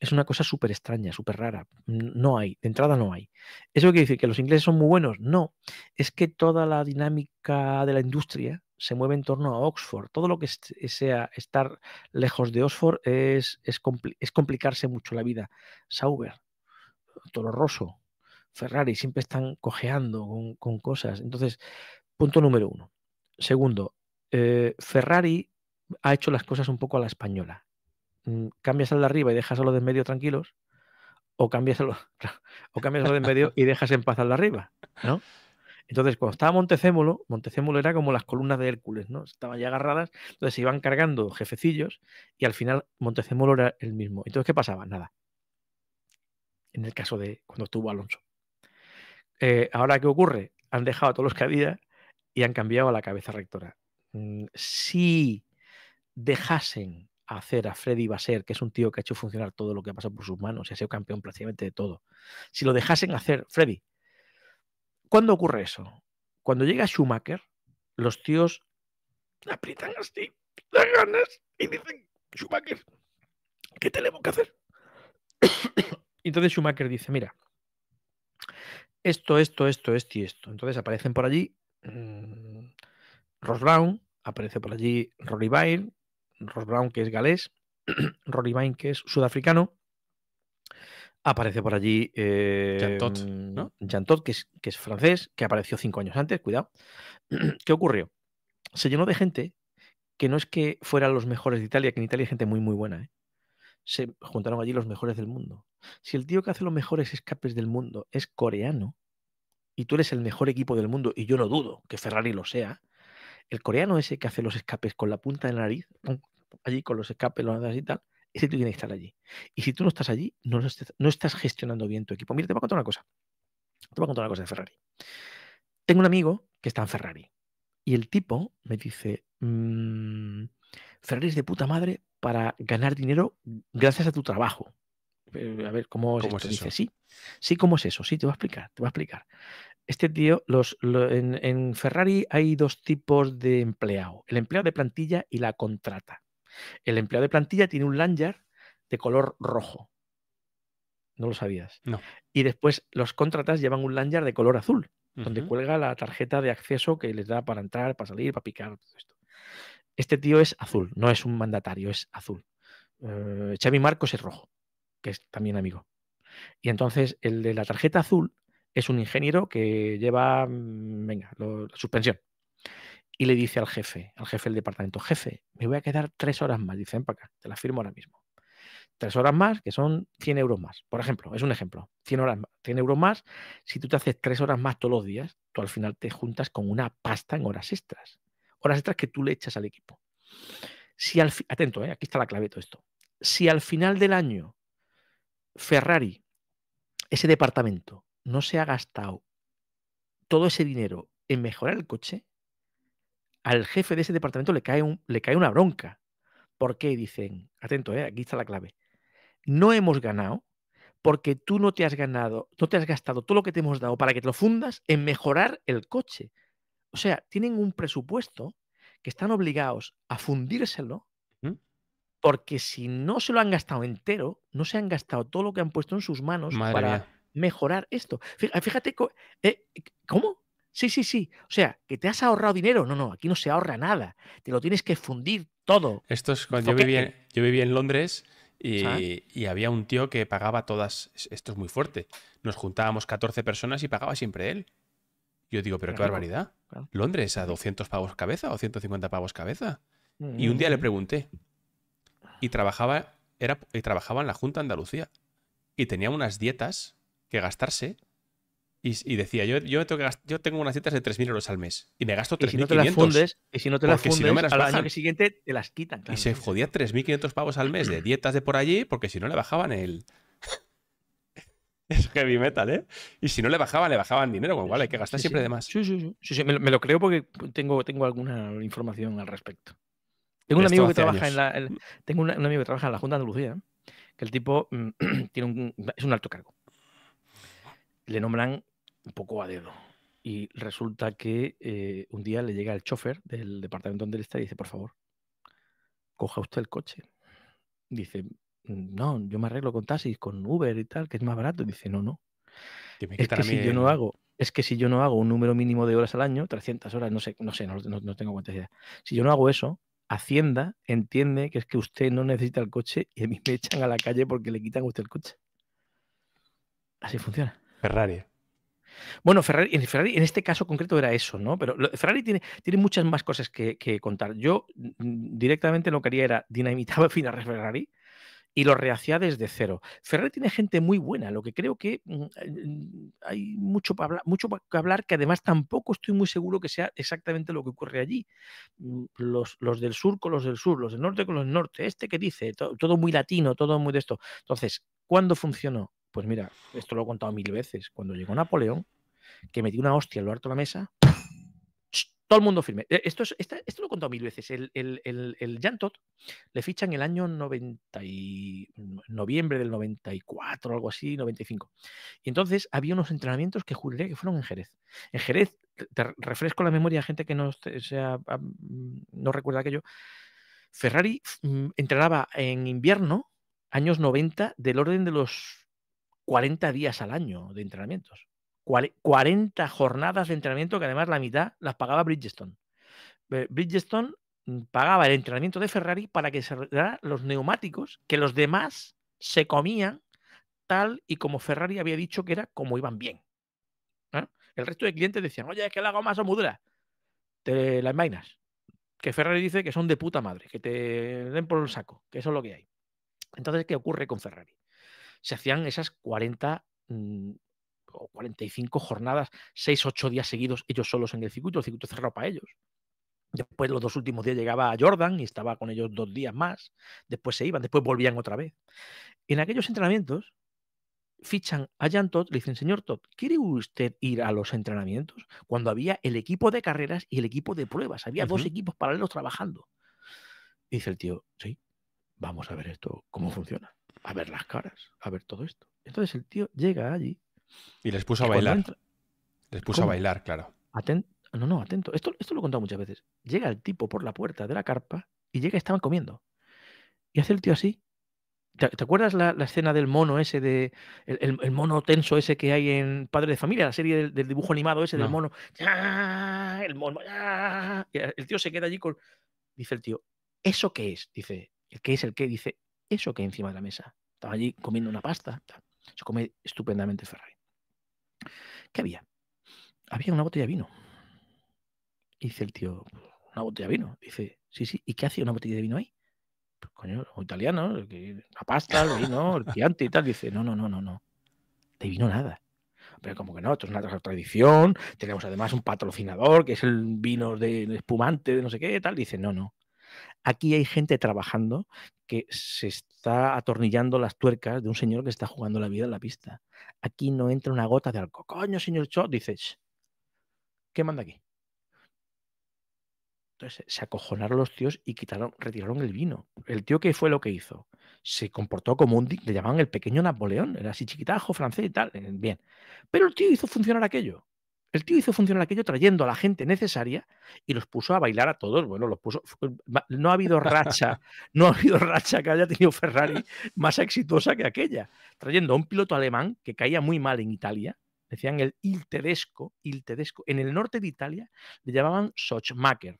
es, una cosa súper extraña, súper rara. No hay, de entrada no hay. ¿Eso quiere decir que los ingleses son muy buenos? No, es que toda la dinámica de la industria se mueve en torno a Oxford. Todo lo que sea estar lejos de Oxford es, complicarse mucho la vida. Sauber, Toro Rosso, Ferrari siempre están cojeando con, cosas. Entonces, punto número uno. Segundo, eh, Ferrari ha hecho las cosas un poco a la española. Mm, cambias al de arriba y dejas a los de en medio tranquilos, o cambias a los, [LAUGHS] o cambias de en medio y dejas en paz al de arriba, ¿no? Entonces, cuando estaba Montecémolo, Montecémolo era como las columnas de Hércules, ¿no? Estaban ya agarradas, entonces se iban cargando jefecillos y al final Montecémolo era el mismo. Entonces, ¿qué pasaba? Nada. En el caso de cuando estuvo Alonso. Eh, ahora, ¿qué ocurre? Han dejado a todos los que había y han cambiado a la cabeza rectora. Mm, si dejasen hacer a Freddy Baser, que es un tío que ha hecho funcionar todo lo que ha pasado por sus manos y ha sido campeón prácticamente de todo, si lo dejasen hacer, Freddy, ¿cuándo ocurre eso? Cuando llega Schumacher, los tíos aprietan así las ganas y dicen, Schumacher, ¿qué tenemos que hacer? [COUGHS] Entonces Schumacher dice, mira, esto, esto, esto, esto y esto. Entonces aparecen por allí mm, Ross Brown, aparece por allí Rory Byrne, Ross Brown, que es galés, [CLEARS THROAT] Rory Vine, que es sudafricano. Aparece por allí eh, Jantot, mm, que, es, francés, que apareció cinco años antes, cuidado. [CLEARS THROAT] ¿Qué ocurrió? Se llenó de gente que no es que fueran los mejores de Italia, que en Italia hay gente muy, muy buena. ¿eh? Se juntaron allí los mejores del mundo. Si el tío que hace los mejores escapes del mundo es coreano y tú eres el mejor equipo del mundo, y yo no dudo que Ferrari lo sea, el coreano ese que hace los escapes con la punta de la nariz, allí con los escapes, los y tal, ese tú tienes que estar allí. Y si tú no estás allí, no, estás, gestionando bien tu equipo. Mira, te voy a contar una cosa. Te voy a contar una cosa de Ferrari. Tengo un amigo que está en Ferrari. Y el tipo me dice, mmm, Ferrari es de puta madre para ganar dinero gracias a tu trabajo. Eh, a ver, ¿cómo, es, eso? Dice, sí, sí, ¿cómo es eso? Sí, te voy a explicar, te voy a explicar este tío, los, en, Ferrari hay dos tipos de empleado, el empleado de plantilla y la contrata. El empleado de plantilla tiene un lanyard de color rojo. No lo sabías. No. Y después los contratas llevan un lanyard de color azul, donde cuelga la tarjeta de acceso que les da para entrar, para salir, para picar, todo esto. Este tío es azul, no es un mandatario, es azul. Eh, Xavi Marcos es rojo, que es también amigo. Y entonces el de la tarjeta azul es un ingeniero que lleva, mm, venga, la suspensión. Y le dice al jefe, al jefe del departamento, jefe, me voy a quedar tres horas más. Dice, para acá, te la firmo ahora mismo. Tres horas más, que son 100 euros más. Por ejemplo, es un ejemplo. 100, horas, euros más, si tú te haces tres horas más todos los días, tú al final te juntas con una pasta en horas extras. Horas extras que tú le echas al equipo. Si Atento, eh, aquí está la clave de todo esto. Si al final del año Ferrari, ese departamento, no se ha gastado todo ese dinero en mejorar el coche, al jefe de ese departamento le cae, un, le cae una bronca. ¿Por qué? Dicen, atento, eh, aquí está la clave. No hemos ganado porque tú no te has ganado, no te has gastado todo lo que te hemos dado para que te lo fundas en mejorar el coche. O sea, tienen un presupuesto que están obligados a fundírselo porque si no se lo han gastado entero, no se han gastado todo lo que han puesto en sus manos para, mejorar esto. Ah, fíjate, eh, eh, ¿cómo? Sí, sí, sí. O sea, que te has ahorrado dinero. No, no, aquí no se ahorra nada. Te lo tienes que fundir todo. Esto es cuando yo vivía, yo vivía en Londres y, había un tío que pagaba todas. Esto es muy fuerte. Nos juntábamos 14 personas y pagaba siempre él. Yo digo, pero qué barbaridad. Londres a 200 pavos cabeza o 150 pavos cabeza. Y un día le mm. pregunté. Y trabajaba, era, y trabajaba en la Junta Andalucía. Y tenía unas dietas que gastarse. Y, decía, yo, yo, tengo yo tengo unas dietas de 3.000 euros al mes y me gasto 3.500. Y si no te las fundes, y si no te las fundes, al año que siguiente te las quitan. Y se jodía 3.500 pavos al mes de dietas de por allí porque si no le bajaban el... Es [LAUGHS] heavy metal, ¿eh? Y si no le bajaban, le bajaban dinero, con hay que gastar siempre de más. Sí, sí, sí. Me, lo, creo porque tengo, tengo alguna información al respecto. Tengo un, amigo que trabaja en la, tengo un, amigo que trabaja en la Junta de Andalucía, que el tipo mm, [CLEARS THROAT] tiene es un alto cargo le nombran un poco a dedo. Y resulta que eh, un día le llega el chofer del departamento donde él está y dice, por favor, coja usted el coche. Dice, no, yo me arreglo con taxis, con Uber y tal, que es más barato. dice, no, no. es que si yo no hago, es que si yo no hago un número mínimo de horas al año, 300 horas, no sé, no sé, no, no tengo cuántas ideas. Si yo no hago eso, Hacienda entiende que es que usted no necesita el coche y a mí me echan a la calle porque le quitan a usted el coche. Así funciona. Ferrari. Bueno, Ferrari, en este caso concreto era eso, ¿no? Pero Ferrari tiene, tiene muchas más cosas que, contar. Yo mm, mm, directamente lo que haría era dinamitaba [LAUGHS] final Ferrari y lo rehacía desde cero. Ferrari tiene gente muy buena, lo que creo que mm, hay mucho para hablar, mucho para hablar que además tampoco estoy muy seguro que sea exactamente lo que ocurre allí. Los, del sur con los del sur, los del norte con los del norte, este que dice, todo, todo muy latino, todo muy de esto. Entonces, ¿cuándo funcionó? Pues mira, esto lo he contado mil veces. Cuando llegó Napoleón, que metió una hostia en lo harto de la mesa, [SNIFFS] todo el mundo firme. Eh, esto, esto lo he contado mil veces. El, el, le ficha en el año 90 y, noviembre del 94, algo así, 95. Y entonces había unos entrenamientos que juré que fueron en Jerez. En Jerez, te refresco la memoria a gente que no, sea, no recuerda aquello. Ferrari mm, entrenaba en invierno, años 90, del orden de los 40 días al año de entrenamientos. 40 jornadas de entrenamiento que además la mitad las pagaba Bridgestone. Bridgestone mm, pagaba el entrenamiento de Ferrari para que se los neumáticos que los demás se comían tal y como Ferrari había dicho que era como iban bien. ¿eh? El resto de clientes decían, oye, es que la goma son muy Te las vainas. Que Ferrari dice que son de puta madre, que te den por el saco, que eso es lo que hay. Entonces, ¿qué ocurre con Ferrari? se hacían esas 40 mm, o 45 jornadas, 6, 8 días seguidos ellos solos en el circuito, el circuito cerrado para ellos. Después los dos últimos días llegaba a Jordan y estaba con ellos dos días más, después se iban, después volvían otra vez. En aquellos entrenamientos fichan a Jan Todd, le dicen, señor Todd, ¿quiere usted ir a los entrenamientos? Cuando había el equipo de carreras y el equipo de pruebas, había dos equipos paralelos trabajando. dice el tío, sí, vamos a ver esto, cómo funciona a ver las caras, a ver todo esto. Entonces el tío llega allí. Y les puso a bailar. Les puso a bailar, claro. No, no, atento. Esto, esto lo he contado muchas veces. Llega el tipo por la puerta de la carpa y llega y estaban comiendo. Y hace el tío así. ¿Te, acuerdas la, escena del mono ese de. El, mono tenso ese que hay en Padre de Familia, la serie del, dibujo animado ese del mono. El mono. El tío se queda allí con. Dice el tío, ¿eso qué es? Dice, ¿el qué es el qué? Dice, eso que hay encima de la mesa. Estaba allí comiendo una pasta. Se come estupendamente Ferrari. ¿Qué había? Había una botella de vino. dice el tío, una botella de vino. Dice, sí, sí, ¿y qué hace una botella de vino ahí? Pues, coño, los la pasta, el vino, el piante [LAUGHS] y tal. Dice, no, no, no, no, no. De vino nada. Pero como que no, esto es una tradición. Tenemos además un patrocinador que es el vino de espumante, de no sé qué, tal. Dice, no, no. Aquí hay gente trabajando que se está atornillando las tuercas de un señor que está jugando la vida en la pista. Aquí no entra una gota de alcohol. Coño, señor Cho, dices, ¿qué manda aquí? Entonces se acojonaron los tíos y quitaron, retiraron el vino. El tío que fue lo que hizo, se comportó como un, le llamaban el pequeño Napoleón, era así chiquitajo, francés y tal, eh, bien. Pero el tío hizo funcionar aquello. El tío hizo funcionar aquello trayendo a la gente necesaria y los puso a bailar a todos. Bueno, los puso. No ha habido racha, no ha habido racha que haya tenido Ferrari más exitosa que aquella, trayendo a un piloto alemán que caía muy mal en Italia. Decían el Il Tedesco, Tedesco. En el norte de Italia le llamaban Sochmaker.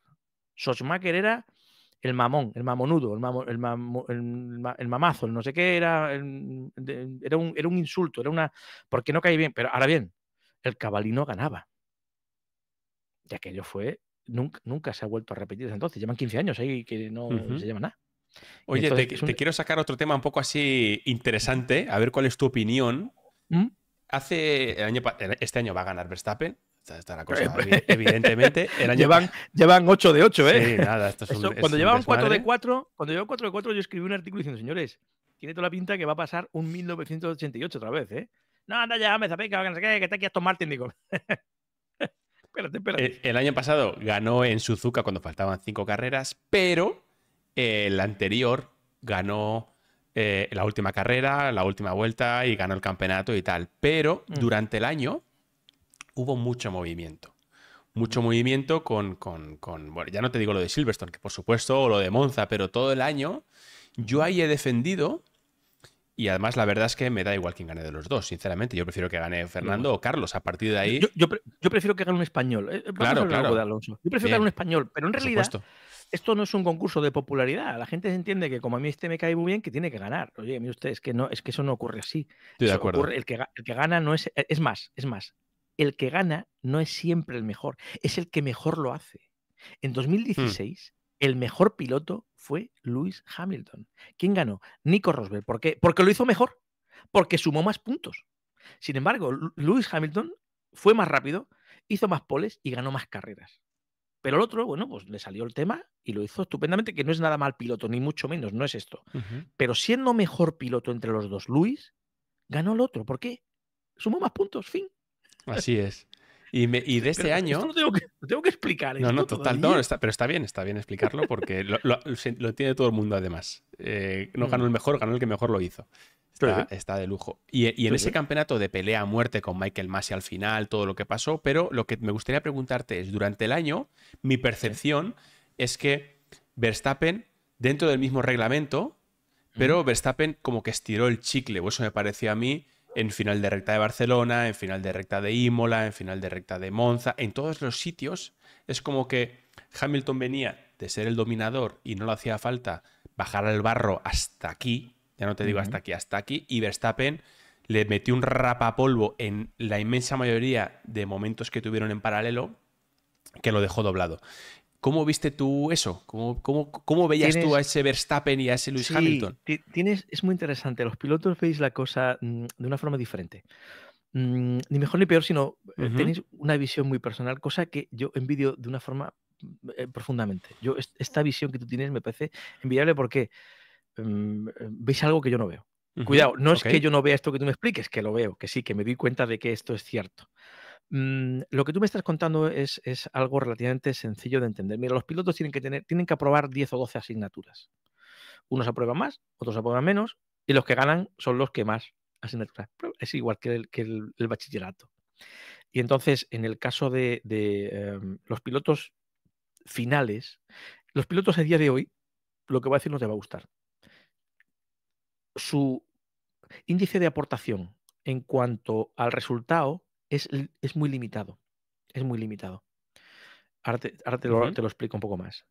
Sochmaker era el mamón, el mamonudo, el, el, el, mamazo, el no sé qué, era, era un, insulto, era una. porque no caía bien. Pero ahora bien, el cabalino ganaba. ya que aquello fue, nunca, se ha vuelto a repetir desde entonces. Llevan 15 años ahí que no se llama nada. Oye, te, quiero sacar otro tema un poco así interesante, a ver cuál es tu opinión. ¿Mm? Hace este año va a ganar Verstappen, está, la cosa, evidentemente. El año... [LAUGHS] llevan, llevan 8 de 8, ¿eh? Sí, nada, esto es cuando llevaban 4 de 4, cuando llevaban 4 de 4, yo escribí un artículo diciendo, señores, tiene toda la pinta que va a pasar un 1988 otra vez, ¿eh? no, anda ya, me zapica, que no sé qué, que está aquí digo. [LAUGHS] espérate, espérate. El, año pasado ganó en Suzuka cuando faltaban cinco carreras, pero eh, el anterior ganó eh, la última carrera, la última vuelta y ganó el campeonato y tal. Pero mm. durante el año hubo mucho movimiento. Mucho mm. movimiento con, con, Bueno, ya no te digo lo de Silverstone, que por supuesto, o lo de Monza, pero todo el año yo ahí he defendido y además, la verdad es que me da igual quién gane de los dos, sinceramente. Yo prefiero que gane Fernando o Carlos. A partir de ahí. Yo, prefiero que gane un español. Eh, eh, claro, claro. Yo prefiero que gane un español, pero en realidad. esto no es un concurso de popularidad. La gente entiende que como a mí este me cae muy bien, que tiene que ganar. Oye, mire usted, es que no, es que eso no ocurre así. de acuerdo. el, que, el, que, gana no es. E, es más, es más. El que gana no es siempre el mejor, es el que mejor lo hace. En 2016, hmm el mejor piloto fue Lewis Hamilton. ¿Quién ganó? Nico Rosberg. ¿Por qué? Porque lo hizo mejor, porque sumó más puntos. Sin embargo, Lewis Hamilton fue más rápido, hizo más poles y ganó más carreras. Pero el otro, bueno, pues le salió el tema y lo hizo estupendamente, que no es nada mal piloto, ni mucho menos, no es esto. Pero siendo mejor piloto entre los dos, Luis, ganó el otro. ¿Por qué? Sumó más puntos, fin. Así es. Y, de este año. Esto lo tengo que, explicar. No, no, total, no, pero está bien, está bien explicarlo porque [LAUGHS] lo, tiene todo el mundo además. Eh, no ganó mm. el mejor, ganó el que mejor lo hizo. Está, de lujo. Y, en ese campeonato de pelea a muerte con Michael Masi al final, todo lo que pasó, pero lo que me gustaría preguntarte es, durante el año, mi percepción es que Verstappen, dentro del mismo reglamento, pero Verstappen como que estiró el chicle, o eso me pareció a mí, en final de recta de Barcelona, en final de recta de Imola, en final de recta de Monza, en todos los sitios es como que Hamilton venía de ser el dominador y no le hacía falta bajar al barro hasta aquí, ya no te digo hasta aquí, hasta aquí, y Verstappen le metió un rapapolvo en la inmensa mayoría de momentos que tuvieron en paralelo que lo dejó doblado. ¿Cómo viste tú eso? ¿Cómo, cómo, cómo veías tú a ese Verstappen y a ese Lewis Hamilton? Tienes, es muy interesante. Los pilotos veis la cosa mm, de una forma diferente. Mm, ni mejor ni peor, sino eh, tenéis una visión muy personal, cosa que yo envidio de una forma eh, profundamente. Yo, esta visión que tú tienes me parece envidiable porque em, veis algo que yo no veo. Cuidado, no es que yo no vea esto que tú me expliques, que lo veo, que sí, que me doy cuenta de que esto es cierto. Mm, lo que tú me estás contando es, algo relativamente sencillo de entender. Mira, los pilotos tienen que, tener, tienen que aprobar 10 o 12 asignaturas. Unos aprueban más, otros aprueban menos, y los que ganan son los que más asignaturas. Es igual que el, bachillerato. Y entonces, en el caso de, em, los pilotos finales, los pilotos a día de hoy, lo que voy a decir no te va a gustar. Su índice de aportación en cuanto al resultado es, muy limitado. Es muy limitado. Ahora, te, te, lo, explico un poco más.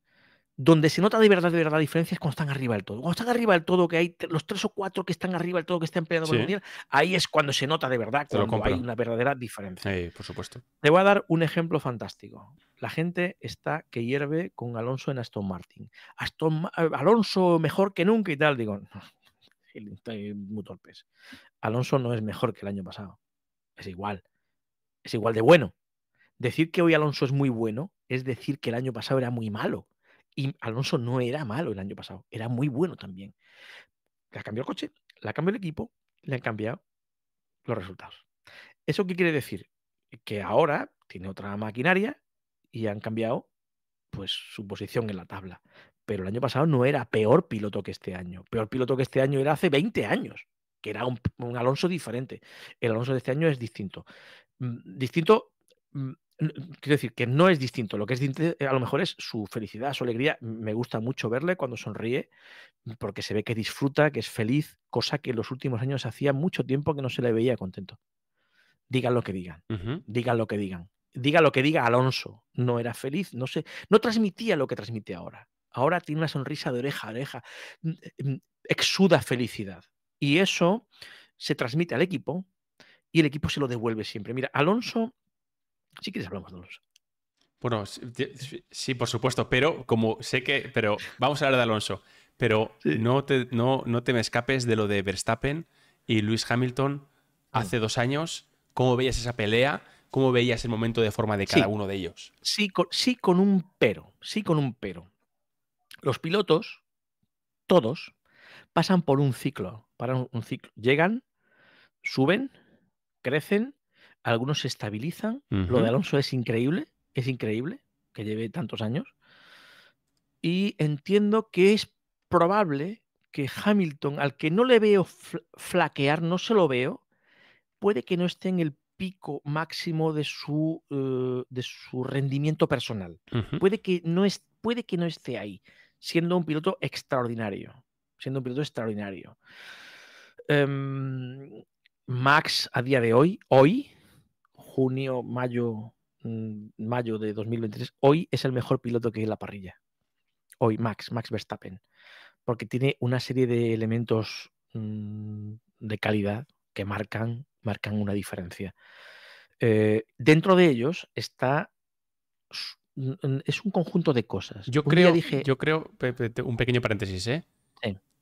Donde se nota de verdad, de verdad la diferencia es cuando están arriba del todo. Cuando están arriba del todo, que hay los tres o cuatro que están arriba del todo, que están peleando por el ahí es cuando se nota de verdad, cuando hay una verdadera diferencia. Sí, eh, por supuesto. Te voy a dar un ejemplo fantástico. La gente está que hierve con Alonso en Aston Martin. Aston, eh, Alonso mejor que nunca y tal. Digo, no, [LAUGHS] muy torpes. Alonso no es mejor que el año pasado. Es igual es igual de bueno. Decir que hoy Alonso es muy bueno es decir que el año pasado era muy malo. Y Alonso no era malo el año pasado, era muy bueno también. Le ha cambiado el coche, le ha cambiado el equipo, le han cambiado los resultados. ¿Eso qué quiere decir? Que ahora tiene otra maquinaria y han cambiado pues su posición en la tabla. Pero el año pasado no era peor piloto que este año. Peor piloto que este año era hace 20 años que era un, Alonso diferente. El Alonso de este año es distinto. Mm, distinto mm, quiero decir que no es distinto. Lo que es distinto, a lo mejor es su felicidad, su alegría. Me gusta mucho verle cuando sonríe, mm, porque se ve que disfruta, que es feliz, cosa que en los últimos años hacía mucho tiempo que no se le veía contento. Digan lo que digan, digan lo que digan. Diga lo que diga Alonso. No era feliz, no sé, no transmitía lo que transmite ahora. Ahora tiene una sonrisa de oreja a oreja, eh, exuda felicidad. Y eso se transmite al equipo y el equipo se lo devuelve siempre. Mira, Alonso, si quieres hablamos de Alonso. Bueno, sí, por supuesto, pero como sé que, pero vamos a hablar de Alonso, pero [LAUGHS] no, te, no, te me escapes de lo de Verstappen y Luis Hamilton mm. hace dos años, cómo veías esa pelea, cómo veías el momento de forma de cada uno de ellos. Sí sí, con un pero, sí, con un pero. Los pilotos, todos, pasan por un ciclo para un, ciclo, llegan, suben, crecen, algunos se estabilizan. Lo de Alonso es increíble, es increíble que lleve tantos años. Y entiendo que es probable que Hamilton, al que no le veo flaquear, no se lo veo, puede que no esté en el pico máximo de su, eh, de su rendimiento personal. puede, que no puede que no esté ahí, siendo un piloto extraordinario siendo un piloto extraordinario. Em, Max a día de hoy, hoy, junio, mayo, mm, mayo de 2023, hoy es el mejor piloto que hay en la parrilla. Hoy, Max, Max Verstappen. Porque tiene una serie de elementos mm, de calidad que marcan, marcan una diferencia. Eh, dentro de ellos está mm, es un conjunto de cosas. Yo creo, yo creo, un pequeño paréntesis, ¿eh?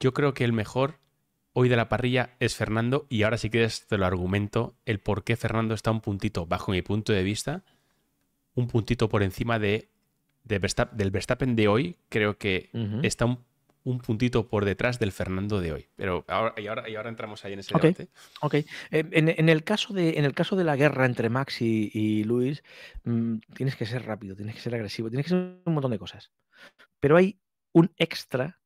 Yo creo que el mejor hoy de la parrilla es Fernando y ahora si quieres te lo argumento el por qué Fernando está un puntito, bajo mi punto de vista, un puntito por encima de, del Verstappen de hoy. Creo que está un, puntito por detrás del Fernando de hoy. Pero ahora, y, ahora, ahora entramos ahí en ese debate. Ok. en, el caso de, en el caso de la guerra entre Max y, Luis, mm, tienes que ser rápido, tienes que ser agresivo, tienes que ser un montón de cosas. Pero hay un extra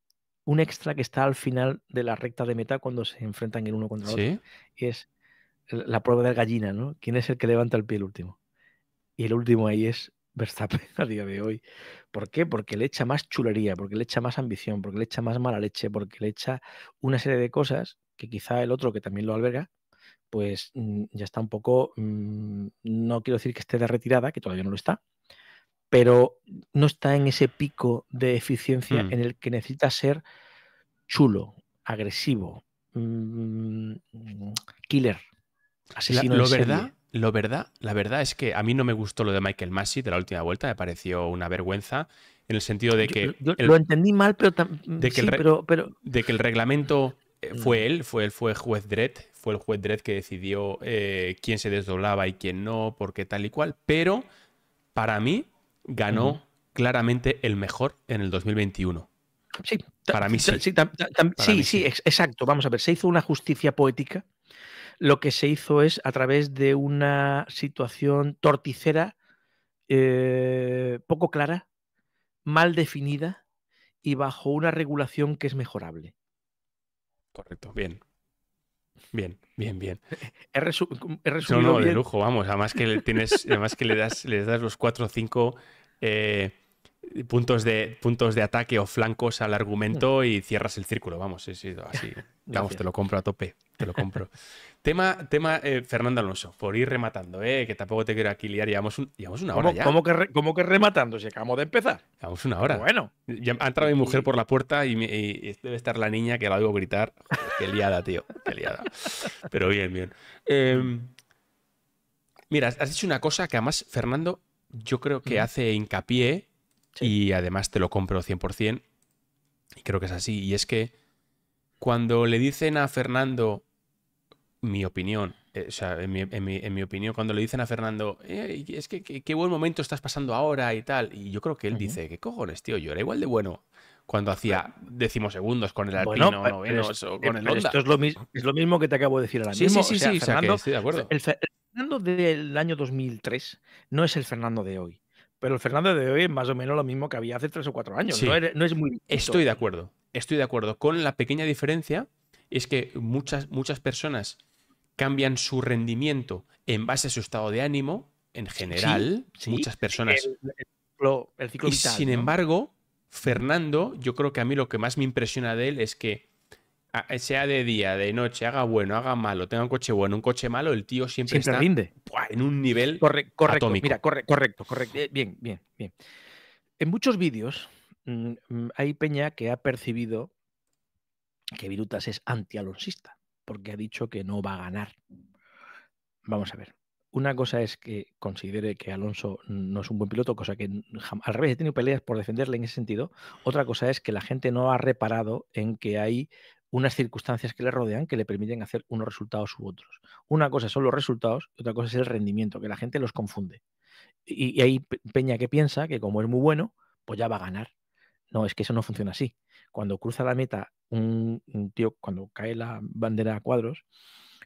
un extra que está al final de la recta de meta cuando se enfrentan el uno contra el otro. Y es la prueba de gallina, ¿no? ¿Quién es el que levanta el pie el último? Y el último ahí es Verstappen [LAUGHS] a día de hoy. ¿Por qué? Porque le echa más chulería, porque le echa más ambición, porque le echa más mala leche, porque le echa una serie de cosas que quizá el otro que también lo alberga, pues mm, ya está un poco, mm, no quiero decir que esté de retirada, que todavía no lo está, pero no está en ese pico de eficiencia mm. en el que necesita ser chulo, agresivo, mm, mm, killer, asesino. La, lo, verdad, lo verdad, la verdad es que a mí no me gustó lo de Michael Massey de la última vuelta, me pareció una vergüenza. En el sentido de que. lo entendí mal, pero, de que el reglamento eh, fue él, fue él, fue juez Dredd, fue el juez Dredd que decidió eh, quién se desdoblaba y quién no, porque tal y cual. Pero para mí, ganó claramente el mejor en el 2021. Sí, para mí sí. Sí, exacto. Vamos a ver, se hizo una justicia poética. Lo que se hizo es a través de una situación torticera, eh, poco clara, mal definida y bajo una regulación que es mejorable. Correcto, bien. Bien, bien, bien. [LAUGHS] He, resumido. No, no, de lujo, vamos. Además que, tienes, además que le, das, le das los cuatro o cinco eh, puntos, de, puntos de ataque o flancos al argumento y cierras el círculo. Vamos, sí, así. [LAUGHS] Vamos, te lo compro a tope, te lo compro. [LAUGHS] tema, tema eh, Fernando Alonso, por ir rematando, eh, que tampoco te quiero aquí liar. Llevamos, una hora ¿Cómo, ya. ¿cómo que, rematando? Si acabamos de empezar. Llevamos una hora. Bueno. Ya, ha entrado mi mujer por la puerta y, debe estar la niña que la oigo gritar. qué liada, tío, qué liada. Pero bien, bien. Em, mira, has dicho una cosa que además, Fernando, yo creo que hace hincapié y además te lo compro 100%, y creo que es así, y es que cuando le dicen a Fernando, mi opinión, eh, o sea, en mi, en, mi, opinión, cuando le dicen a Fernando, eh, es que qué buen momento estás pasando ahora y tal, y yo creo que él dice, ¿qué cojones, tío? Yo era igual de bueno cuando hacía segundos con el Alpino, con el Esto es lo, mismo que te acabo de decir ahora sí, mismo. Sí, sí, sí, Fernando, de acuerdo. Fernando del año 2003 no es el Fernando de hoy. Pero el Fernando de hoy es más o menos lo mismo que había hace tres o cuatro años. No, es, muy. Estoy de acuerdo. Estoy de acuerdo. Con la pequeña diferencia es que muchas, muchas personas cambian su rendimiento en base a su estado de ánimo, en general, muchas personas. y sin embargo, Fernando, yo creo que a mí lo que más me impresiona de él es que eh, sea de día, de noche, haga bueno, haga malo, tenga un coche bueno, un coche malo, el tío siempre, está rinde. en un nivel correcto, Mira, correcto, correcto. Eh, bien, bien, bien. En muchos vídeos mm, mm, hay peña que ha percibido que Virutas es anti-alonsista porque ha dicho que no va a ganar. Vamos a ver. Una cosa es que considere que Alonso no es un buen piloto, cosa que al revés he tenido peleas por defenderle en ese sentido. Otra cosa es que la gente no ha reparado en que hay unas circunstancias que le rodean que le permiten hacer unos resultados u otros. Una cosa son los resultados y otra cosa es el rendimiento, que la gente los confunde. Y, hay peña que piensa que como es muy bueno, pues ya va a ganar. No, es que eso no funciona así. Cuando cruza la meta un, tío, cuando cae la bandera a cuadros,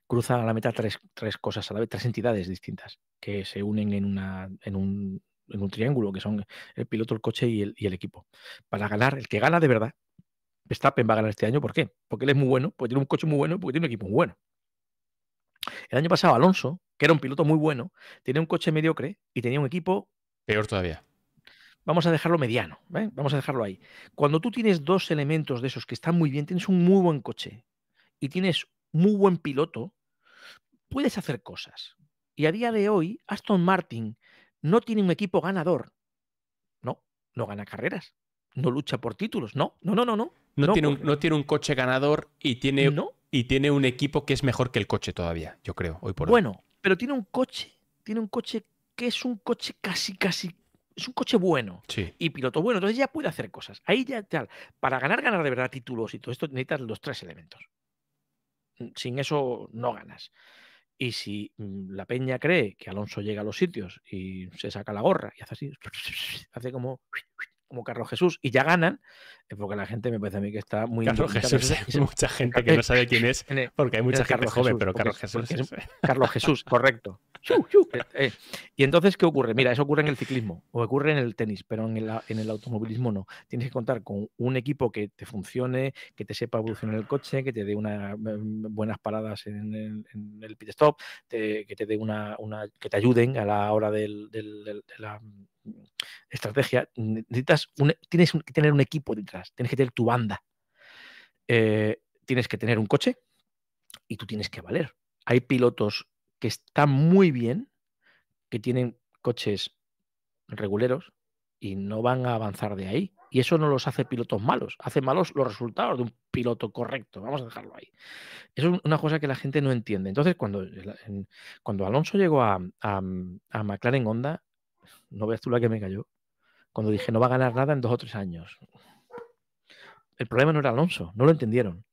cruza a la meta tres, cosas a la vez, tres entidades distintas que se unen en, una, en, un, triángulo, que son el piloto, el coche y y el equipo. Para ganar, el que gana de verdad, Stappen va a ganar este año. ¿Por qué? Porque él es muy bueno, porque tiene un coche muy bueno, porque tiene un equipo muy bueno. El año pasado Alonso, que era un piloto muy bueno, tenía un coche mediocre y tenía un equipo... Peor todavía. Vamos a dejarlo mediano, ¿eh? vamos a dejarlo ahí. Cuando tú tienes dos elementos de esos que están muy bien, tienes un muy buen coche y tienes muy buen piloto, puedes hacer cosas. Y a día de hoy, Aston Martin no tiene un equipo ganador. No, no gana carreras no lucha por títulos, no, no, no, no. No, no, tiene, un, no tiene un coche ganador y tiene, y tiene un equipo que es mejor que el coche todavía, yo creo, hoy por bueno, hoy. Bueno, pero tiene un coche, tiene un coche que es un coche casi, casi, es un coche bueno sí. y piloto bueno, entonces ya puede hacer cosas. Ahí ya tal. Para ganar, ganar de verdad títulos y todo esto necesitas los tres elementos. Mm, sin eso no ganas. Y si mm, la peña cree que Alonso llega a los sitios y se saca la gorra y hace así, [LAUGHS] hace como como Carlos Jesús y ya ganan, eh, porque la gente me parece a mí que está muy... Carlos Jesús, [LAUGHS] hay mucha gente que no sabe quién es, porque hay mucha gente joven, pero Carlos Jesús... Es, Carlos Jesús, correcto. [LAUGHS] Eh, y entonces, ¿qué ocurre? Mira, eso ocurre en el ciclismo o ocurre en el tenis, pero en el, en automovilismo no. Tienes que contar con un equipo que te funcione, que te sepa evolucionar el coche, que te dé unas mm, mm, buenas paradas en el, pit stop, que te dé una, que te ayuden a la hora del, la estrategia, necesitas tienes que tener un equipo detrás, tienes que tener tu banda, eh, tienes que tener un coche y tú tienes que valer. Hay pilotos que están muy bien, que tienen coches reguleros y no van a avanzar de ahí. Y eso no los hace pilotos malos, hace malos los resultados de un piloto correcto. Vamos a dejarlo ahí. Eso es una cosa que la gente no entiende. Entonces, cuando, cuando Alonso llegó a, a, a McLaren Honda, no veas tú la que me cayó. Cuando dije no va a ganar nada en dos o tres años. El problema no era Alonso, no lo entendieron.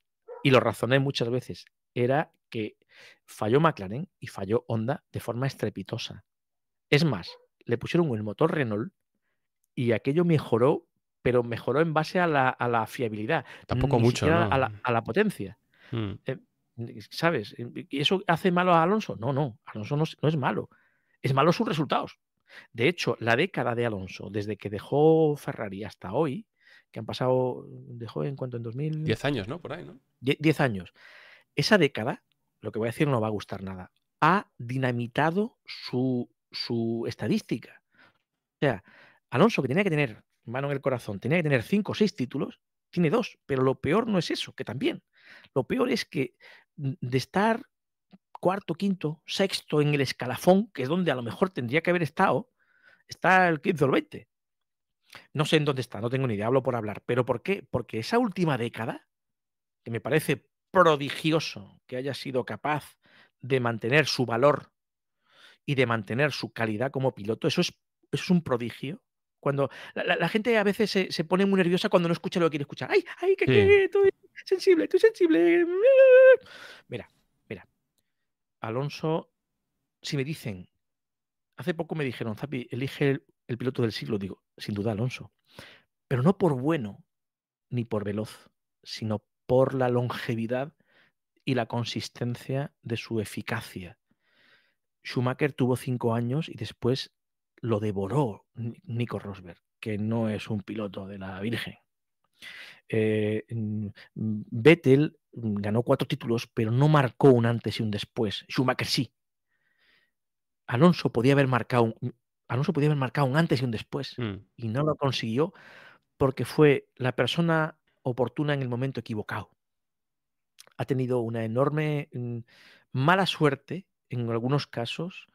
Y lo razoné muchas veces. Era que falló McLaren y falló Honda de forma estrepitosa. Es más, le pusieron el motor Renault y aquello mejoró, pero mejoró en base a la, fiabilidad. Tampoco mucho. A, la, potencia. Mm. Eh, ¿sabes? ¿y ¿Eso hace malo a Alonso? No, no. Alonso no, no es malo. Es malo sus resultados. De hecho, la década de Alonso, desde que dejó Ferrari hasta hoy, que han pasado, dejó en cuanto en 2000... 10 años, ¿no? Por ahí, ¿no? 10 años. Esa década, lo que voy a decir no va a gustar nada, ha dinamitado su, su estadística. O sea, Alonso, que tenía que tener mano en el corazón, tenía que tener cinco o seis títulos, tiene dos, pero lo peor no es eso, que también. Lo peor es que mm, de estar cuarto, quinto, sexto en el escalafón, que es donde a lo mejor tendría que haber estado, está el 15 o el 20. No sé en dónde está, no tengo ni idea, hablo por hablar. ¿Pero por qué? Porque esa última década, que me parece prodigioso que haya sido capaz de mantener su valor y de mantener su calidad como piloto, eso es, un prodigio. Cuando la, gente a veces se, pone muy nerviosa cuando no escucha lo que quiere escuchar. ¡Ay, ay, qué que sensible, estoy sensible! Mira, Alonso, si me dicen, hace poco me dijeron, Zapi, elige el, piloto del siglo, digo, sin duda Alonso, pero no por bueno ni por veloz, sino por la longevidad y la consistencia de su eficacia. Schumacher tuvo cinco años y después lo devoró Nico Rosberg, que no es un piloto de la Virgen. Eh, mm, Vettel Mm, ganó cuatro títulos, pero no marcó un antes y un después. Schumacher sí. Alonso podía haber marcado un, mm, Alonso podía haber marcado un antes y un después mm. y no lo consiguió porque fue la persona oportuna en el momento equivocado. Ha tenido una enorme mala suerte en algunos casos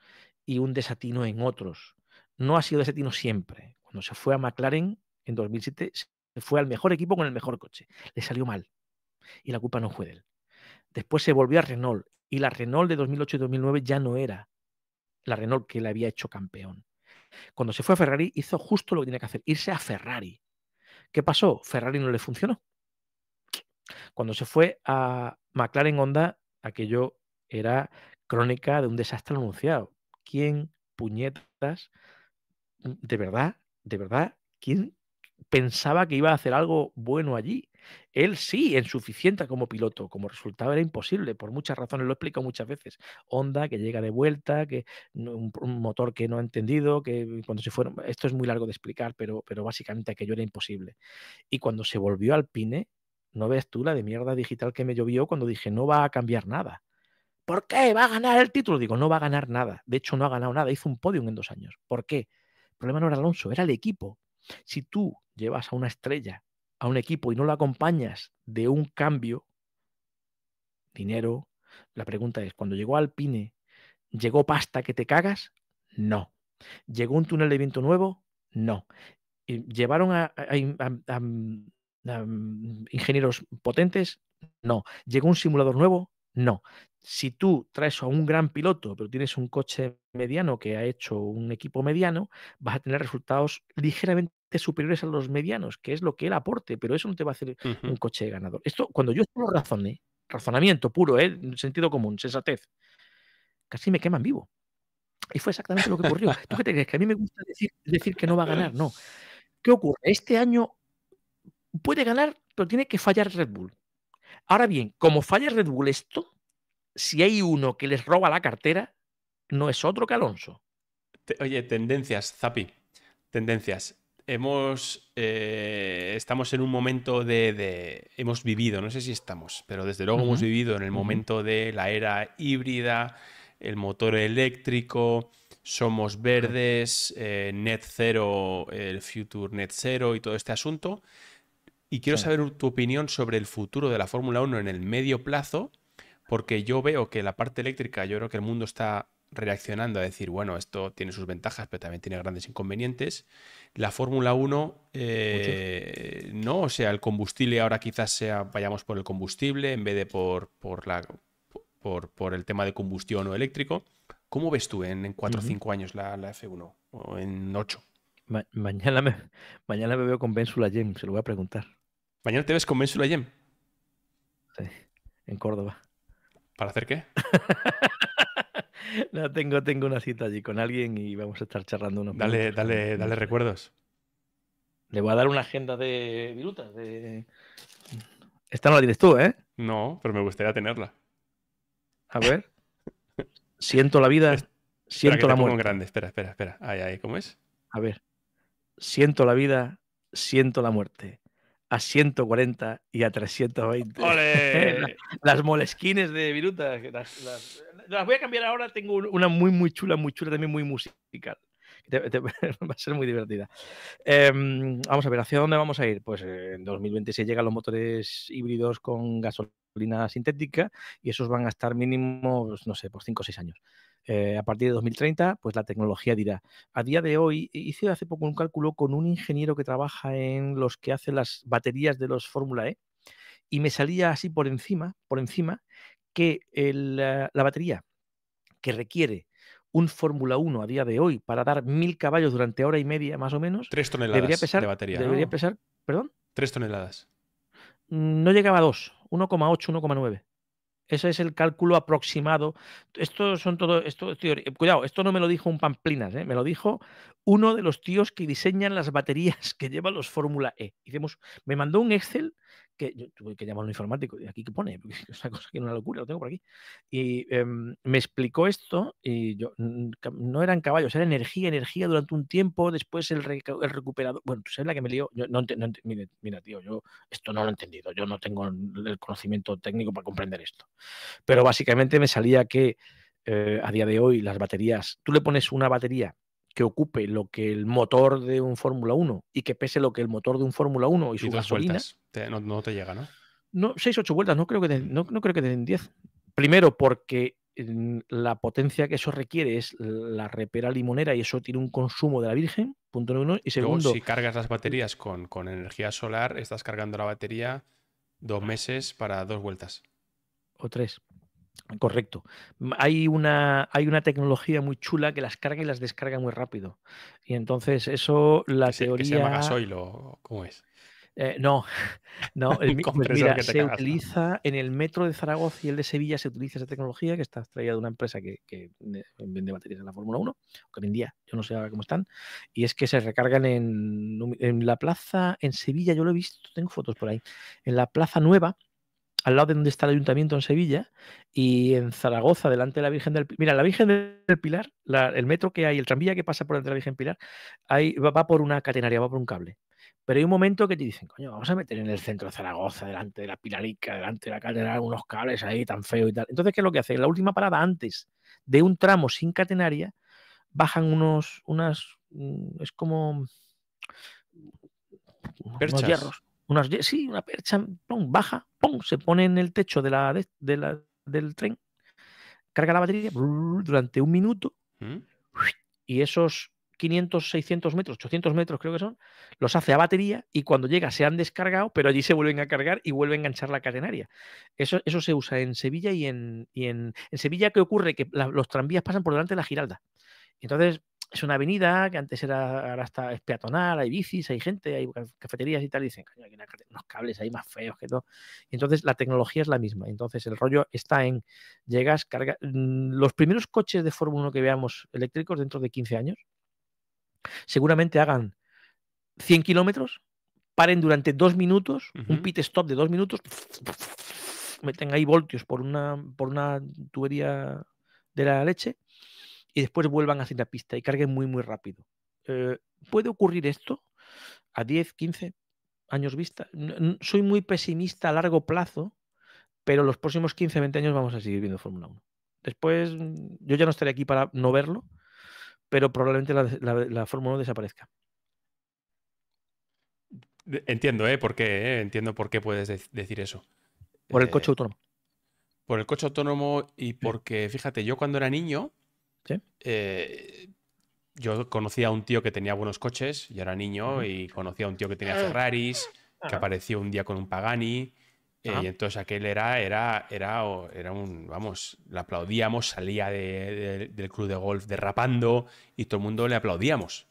y un desatino en otros. No ha sido desatino siempre. Cuando se fue a McLaren en 2007, se fue al mejor equipo con el mejor coche. Le salió mal y la culpa no fue de él. Después se volvió a Renault y la Renault de 2008 y 2009 ya no era la Renault que le había hecho campeón. Cuando se fue a Ferrari hizo justo lo que tenía que hacer, irse a Ferrari. ¿Qué pasó? Ferrari no le funcionó. Cuando se fue a McLaren Honda, aquello era crónica de un desastre anunciado. ¿Quién puñetas de verdad, de verdad, quién pensaba que iba a hacer algo bueno allí? Él sí, en suficiente como piloto, como resultado era imposible, por muchas razones, lo he explicado muchas veces. Honda que llega de vuelta, que un, motor que no ha entendido, que cuando se fueron, esto es muy largo de explicar, pero, pero básicamente aquello era imposible. Y cuando se volvió al Pine, no ves tú la de mierda digital que me llovió cuando dije, no va a cambiar nada. ¿Por qué? ¿Va a ganar el título? Digo, no va a ganar nada. De hecho, no ha ganado nada. Hizo un podium en dos años. ¿Por qué? El problema no era Alonso, era el equipo. Si tú llevas a una estrella a un equipo y no lo acompañas de un cambio, dinero, la pregunta es, cuando llegó Alpine, ¿llegó pasta que te cagas? No. ¿Llegó un túnel de viento nuevo? No. ¿Llevaron a, a ingenieros potentes? No. ¿Llegó un simulador nuevo? No. Si tú traes a un gran piloto, pero tienes un coche mediano que ha hecho un equipo mediano, vas a tener resultados ligeramente superiores a los medianos, que es lo que él aporte, pero eso no te va a hacer un coche ganador. Esto, cuando yo solo lo razoné, razonamiento puro, ¿eh? sentido común, sensatez, casi me queman vivo. Y fue exactamente lo que ocurrió. [LAUGHS] ¿Tú qué te crees? Que a mí me gusta decir, decir que no va a ganar, no. ¿Qué ocurre? Este año puede ganar, pero tiene que fallar Red Bull. Ahora bien, como falla Red Bull esto, si hay uno que les roba la cartera, no es otro que Alonso. Oye, tendencias, Zapi. Tendencias hemos, eh, estamos en un momento de, Hemos vivido, no sé si estamos, pero desde luego hemos vivido en el momento de la era híbrida, el motor eléctrico, somos verdes, eh, net zero, el future net zero y todo este asunto. Y quiero saber tu opinión sobre el futuro de la Fórmula 1 en el medio plazo, porque yo veo que la parte eléctrica, yo creo que el mundo está reaccionando a decir, bueno, esto tiene sus ventajas, pero también tiene grandes inconvenientes. La Fórmula 1, eh, no, o sea, el combustible ahora quizás sea, vayamos por el combustible en vez de por, por, la, por, el tema de combustión o eléctrico. ¿Cómo ves tú en, 4 o 5 años la, F1 o en 8? mañana, me, mañana me veo con Benzula Jem, se lo voy a preguntar. ¿Mañana te ves con Mensula Jem? Sí, en Córdoba. ¿Para hacer qué? [LAUGHS] [LAUGHS] No, tengo, tengo una cita allí con alguien y vamos a estar charlando unos Dale, dale, dale recuerdos. Le voy a dar una agenda de virutas. De... Esta no la tienes tú, ¿eh? No, pero me gustaría tenerla. A ver. Siento la vida, siento la muerte. grande. Espera, espera, espera. Ahí, ahí, ¿cómo es? A ver. Siento la vida, siento la muerte a 140 y a 320. ¡Ole! [LAUGHS] las molesquines de Viruta, las, las voy a cambiar ahora. Tengo una muy, muy chula, muy chula, también muy musical. [LAUGHS] va a ser muy divertida. Em, vamos a ver, ¿hacia dónde vamos a ir? Pues eh, en 2020 se llegan los motores híbridos con gasolina sintética y esos van a estar mínimos, no sé, por 5 o 6 años. Eh, a partir de 2030, pues la tecnología dirá. A día de hoy, hice hace poco un cálculo con un ingeniero que trabaja en los que hacen las baterías de los Fórmula E y me salía así por encima, por encima, que ah, la batería que requiere un Fórmula 1 a día de hoy para dar mil caballos durante hora y media más o menos. Tres toneladas debería pesar, de batería. Debería pesar, perdón. Tres toneladas. Mm, no llegaba a dos, 1,8, 1,9. Ese es el cálculo aproximado. Esto son todo, esto, eh, cuidado, esto no me lo dijo un Pamplinas, eh, me lo dijo uno de los tíos que diseñan las baterías [LAUGHS] que llevan los Fórmula E. Hicimos, me mandó un Excel que yo tuve que llamar a un informático, ¿y aquí qué pone? [LAUGHS] es una cosa que una locura, lo tengo por aquí. Y em, me explicó esto, y yo, no eran caballos, era energía, energía durante un tiempo, después el, recuperador, bueno, tú sabes la que me lió, mira, tío, yo esto no lo he entendido, yo no tengo el conocimiento técnico para comprender esto. Pero básicamente me salía que eh, a día de hoy las baterías, tú le pones una batería que ocupe lo que el motor de un Fórmula 1 y que pese lo que el motor de un Fórmula 1 y su gasolina. no, te llega, ¿no? No, 6, 8 vueltas, no creo que den, no, creo que den 10. Primero, porque la potencia que eso requiere es la repera limonera y eso tiene un consumo de la virgen, punto uno. Y segundo... si cargas las eh, baterías con, con, energía solar, estás cargando la batería dos meses para dos vueltas. O tres. Correcto. Hay una, hay una tecnología muy chula que las carga y las descarga muy rápido. Y entonces eso, la teoría... Se, cómo es? no, no. se utiliza en el metro de Zaragoza y el de Sevilla se utiliza esa tecnología que está extraída de una empresa que, vende baterías en la Fórmula 1, que día yo no sé ahora cómo están, y es que se recargan en, en la plaza, en Sevilla, yo lo he visto, tengo fotos por ahí, en la plaza nueva, al lado de donde está el ayuntamiento en Sevilla y en Zaragoza, delante de la Virgen del Pilar. Mira, la Virgen del Pilar, el metro que hay, el tranvía que pasa por delante de la Virgen Pilar, ahí va, por una catenaria, va por un cable. Pero hay un momento que te dicen, coño, vamos a meter en el centro de Zaragoza, delante de la Pilarica, delante de la catenaria, unos cables ahí tan feos y tal. Entonces, ¿qué es lo que hace? En la última parada, antes de un tramo sin catenaria, bajan unos, unas, mm, es como... Perchas unas, sí, una percha, baja, ¡pum! se pone en el techo de la, del tren, carga la batería durante un minuto ¿Mm? y esos 500, 600 metros, 800 metros creo que son, los hace a batería y cuando llega se han descargado, pero allí se vuelven a cargar y vuelve a enganchar la catenaria. Eso, eso se usa en Sevilla y en, en, Sevilla, ¿qué ocurre? Que los tranvías pasan por delante de la Giralda. Entonces es una avenida que antes era, hasta peatonal, hay bicis, hay gente, hay cafeterías y tal, dicen, hay unos cables ahí más feos que todo. entonces la tecnología es la misma. Entonces el rollo está en, llegas, cargas, mm, los primeros coches de Fórmula 1 que veamos eléctricos dentro de 15 años, seguramente hagan 100 kilómetros, paren durante dos minutos, un pit stop de dos minutos, meten ahí voltios por una, por una tubería de la leche y después vuelvan hacia la pista y carguen muy, muy rápido. Eh, ¿Puede ocurrir esto a 10, 15 años vista? soy muy pesimista a largo plazo, pero los próximos 15, 20 años vamos a seguir viendo Fórmula 1. Después, mm, yo ya no estaré aquí para no verlo, pero probablemente la, Fórmula 1 desaparezca. Entiendo, ¿eh? ¿Por qué, eh? Entiendo por qué puedes decir eso. Por el eh, coche autónomo. Por el coche autónomo y porque, fíjate, yo cuando era niño, eh, yo conocía a un tío que tenía buenos coches, yo era niño, y conocía a un tío que tenía ah. Ferraris, que ah. apareció un día con un Pagani. Eh, y entonces aquel era, era, era, un, vamos, le aplaudíamos, salía del club de golf derrapando y todo el mundo le aplaudíamos.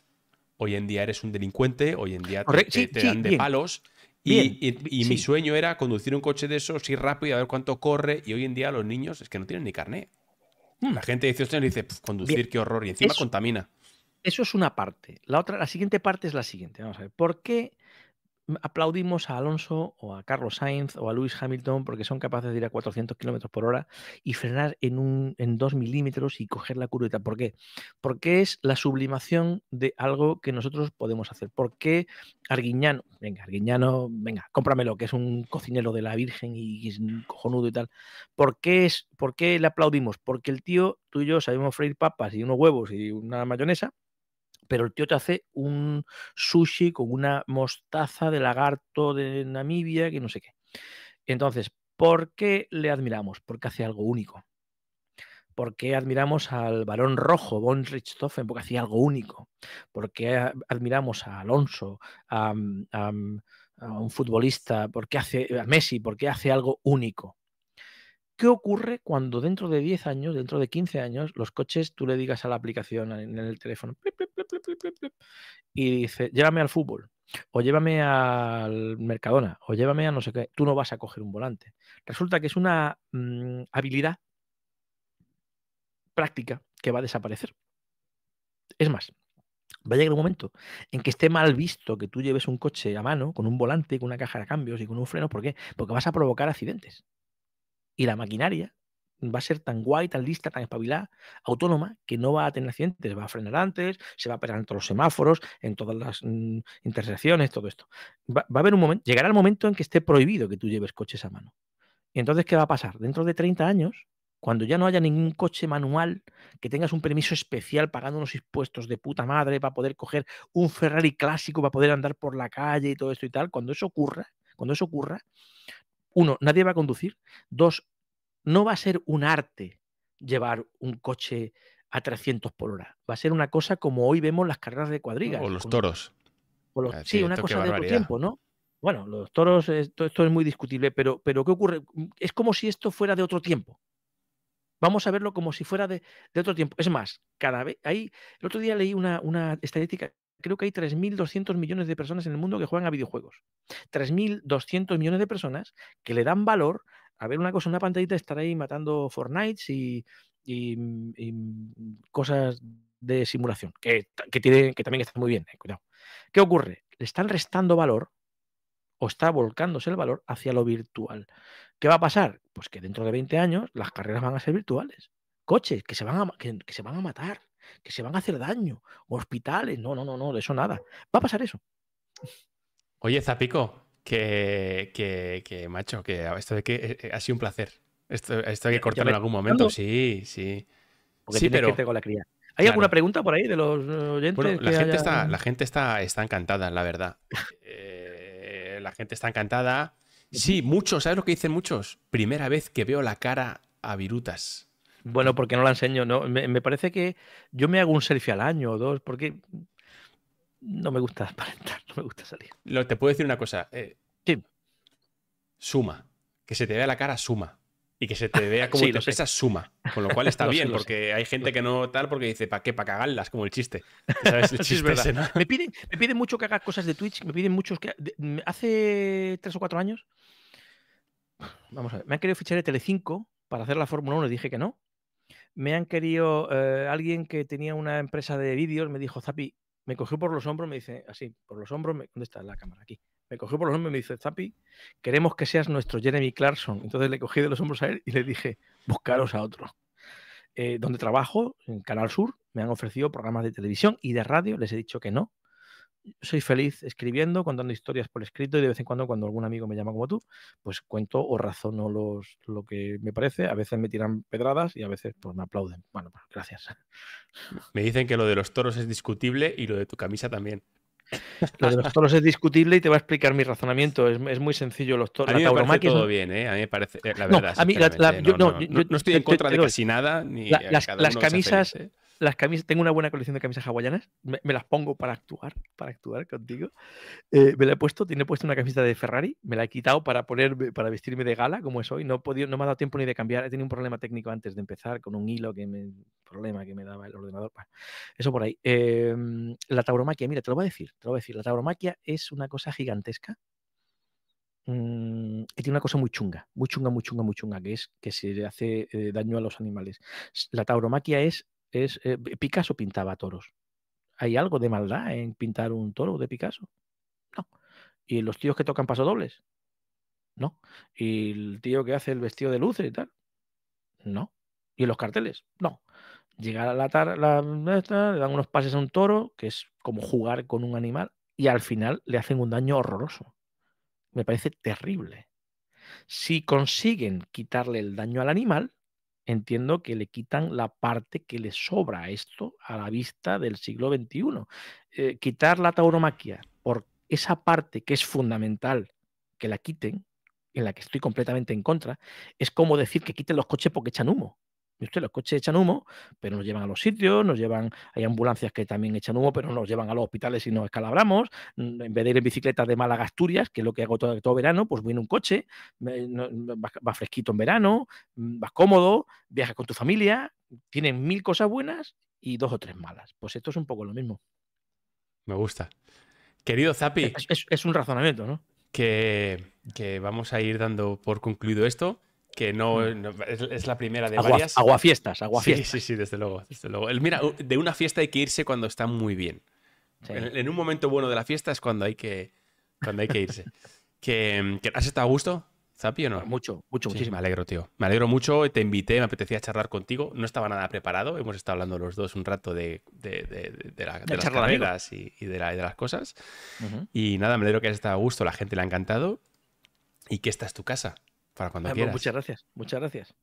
Hoy en día eres un delincuente, hoy en día te, dan de palos. y, mi sueño era conducir un coche de esos, ir rápido, a ver cuánto corre. Y hoy en día los niños es que no tienen ni carnet la gente dice, 18 dice, conducir, qué horror, y encima contamina. Eso es una parte. La, otra, la siguiente parte es la siguiente. Vamos a ver, ¿por qué aplaudimos a Alonso o a Carlos Sainz o a Lewis Hamilton porque son capaces de ir a 400 kilómetros por hora y frenar en, un, en 2 milímetros y coger la tal. ¿Por qué? Porque es la sublimación de algo que nosotros podemos hacer. ¿Por qué Arguiñano? Venga, Arguiñano, venga, cómpramelo, que es un cocinero de la Virgen y, cojonudo y tal. ¿Por qué, es, ¿Por qué le aplaudimos? Porque el tío, tú y yo sabemos freír papas y unos huevos y una mayonesa pero el tío te hace un sushi con una mostaza de lagarto de Namibia, que no sé qué. Entonces, ¿por qué le admiramos? Porque hace algo único. ¿Por qué admiramos al varón rojo, von Richthofen? Porque hacía algo único. ¿Por qué admiramos a Alonso, a, un futbolista? porque hace a Messi? Porque hace algo único. ¿Qué ocurre cuando dentro de 10 años, dentro de 15 años, los coches tú le digas a la aplicación en el teléfono y dice, llévame al fútbol, o llévame al Mercadona, o llévame a no sé qué, tú no vas a coger un volante. Resulta que es una mm, habilidad práctica que va a desaparecer. Es más, va a llegar un momento en que esté mal visto que tú lleves un coche a mano, con un volante, con una caja de cambios y con un freno. ¿Por qué? Porque vas a provocar accidentes. Y la maquinaria va a ser tan guay, tan lista, tan espabilada, autónoma, que no va a tener accidentes, va a frenar antes, se va a parar en todos los semáforos, en todas las mm, intersecciones, todo esto. Va, a haber un momento, llegará el momento en que esté prohibido que tú lleves coches a mano. Y entonces, ¿qué va a pasar? Dentro de 30 años, cuando ya no haya ningún coche manual, que tengas un permiso especial pagando unos impuestos de puta madre para poder coger un Ferrari clásico, para poder andar por la calle y todo esto y tal, cuando eso ocurra, cuando eso ocurra, uno, nadie va a conducir. Dos, no va a ser un arte llevar un coche a 300 por hora. Va a ser una cosa como hoy vemos las carreras de cuadrigas. O los toros. Ah, sí, una cosa de otro tiempo, ¿no? Bueno, los toros, esto, esto, es muy discutible, pero, pero ¿qué ocurre? Es como si esto fuera de otro tiempo. Vamos a verlo como si fuera de, otro tiempo. Es más, cada vez, ahí, el otro día leí una, una estadística creo que hay 3.200 millones de personas en el mundo que juegan a videojuegos. 3.200 millones de personas que le dan valor a ver una cosa, una pantallita, estar ahí matando Fortnite y, mm, mm, cosas de simulación, que, que, que también está muy bien, eh, cuidado. ¿Qué ocurre? Le están restando valor o está volcándose el valor hacia lo virtual. ¿Qué va a pasar? Pues que dentro de 20 años las carreras van a ser virtuales. Coches que se van que se van a matar que se van a hacer daño, hospitales, no, no, no, no, de eso nada. Va a pasar eso. Oye, Zapico, que, que, que macho, que esto que eh, eh, ha sido un placer. Esto, hay que cortarlo en algún momento, sí, sí. Porque sí, pero... que la cría. ¿Hay alguna pregunta por ahí de los eh, oyentes? la, gente está, está, encantada, la verdad. la gente está encantada. Sí, muchos, ¿sabes lo que dicen muchos? Primera vez que veo la cara a virutas. Bueno, porque no la enseño, Me, parece que yo me hago un selfie al año o dos, porque no me gusta [LAUGHS] aparentar, no me gusta salir. te puedo decir una cosa. Eh, sí. Suma. Que se te vea la cara, suma. Y que se te vea [LAUGHS] como sí, suma. Con lo cual [LAUGHS] está bien, porque hay gente que no tal, porque dice, ¿para qué? Para cagarlas, como el chiste. ¿Sabes? El chiste me, piden, me piden mucho que haga cosas de Twitch, me piden muchos que. hace tres o cuatro años. Vamos a ver, me han querido fichar de Telecinco para hacer la Fórmula 1 y dije que no me han querido, eh, alguien que tenía una empresa de vídeos me dijo, Zapi, me cogió por los hombros, me dice, así, por los hombros, ¿dónde está la cámara? Aquí. Me cogió por los hombros y me dice, Zapi, queremos que seas nuestro Jeremy Clarkson. Entonces le cogí de los hombros a él y le dije, buscaros a otro. Eh, donde trabajo, en Canal Sur, me han ofrecido programas de televisión y de radio, les he dicho que no, soy feliz escribiendo, contando historias por escrito y de vez en cuando cuando algún amigo me llama como tú, pues cuento o razono los, lo que me parece. A veces me tiran pedradas y a veces pues me aplauden. Bueno, pues, gracias. Me dicen que lo de los toros es discutible y lo de tu camisa también. Lo de los toros es discutible y te va a explicar mi razonamiento. Es, muy sencillo los toros. A todo bien, ¿eh? A mí me parece, la verdad, no, estoy en contra de casi nada. Ni las, camisas... ¿eh? las camisas, tengo una buena colección de camisas hawaianas, me, las pongo para actuar, para actuar contigo. Eh, me la he puesto, tiene puesto una camisa de Ferrari, me la he quitado para ponerme, para vestirme de gala, como es hoy. No, no me ha dado tiempo ni de cambiar, he tenido un problema técnico antes de empezar con un hilo que me problema que me daba el ordenador. eso por ahí. Em, la tauromaquia, mira, te lo voy a decir, te lo voy a decir. La tauromaquia es una cosa gigantesca que mm, tiene una cosa muy chunga, muy chunga, muy chunga, muy chunga, que es que se hace eh, daño a los animales. La tauromaquia es es eh, Picasso pintaba toros. ¿Hay algo de maldad en pintar un toro de Picasso? No. ¿Y los tíos que tocan pasodobles? No. ¿Y el tío que hace el vestido de luces y tal? No. ¿Y los carteles? No. Llegar a la tarde, le dan unos pases a un toro, que es como jugar con un animal, y al final le hacen un daño horroroso. Me parece terrible. Si consiguen quitarle el daño al animal, entiendo que le quitan la parte que le sobra a esto a la vista del siglo XXI. Eh, quitar la tauromaquia por esa parte que es fundamental que la quiten, en la que estoy completamente en contra, es como decir que quiten los coches porque echan humo los coches echan humo, pero nos llevan a los sitios, nos llevan, hay ambulancias que también echan humo, pero nos llevan a los hospitales y nos escalabramos. Mm, en vez de ir en bicicleta de Málaga a Asturias, que es lo que hago todo, verano, pues voy en un coche, va fresquito en verano, mm, vas cómodo, viaja con tu familia, tienes mil cosas buenas y dos o tres malas. Pues esto es un poco lo mismo. Me gusta. Querido e, Zapi. Es, un razonamiento, ¿no? que vamos a ir dando por concluido esto que no, mm. es, la primera de agua, varias. Aguafiestas, aguafiestas. Sí, sí, sí, desde luego, desde luego. mira, de una fiesta hay que irse cuando está muy bien. En, un momento bueno de la fiesta es cuando hay que, cuando hay que irse. [LAUGHS] ¿Que, que, has estado a gusto, Zapi, o no? Ah, mucho, mucho, muchísimo. Me alegro, tío. Me alegro mucho, te invité, me apetecía charlar contigo. No estaba nada preparado, hemos estado hablando los dos un rato de, de, de, de las carreras y, de, las cosas. Y nada, me alegro que has estado a gusto, la gente le ha encantado. Y que esta es tu casa. Para cuando quieras. Muchas gracias, muchas gracias.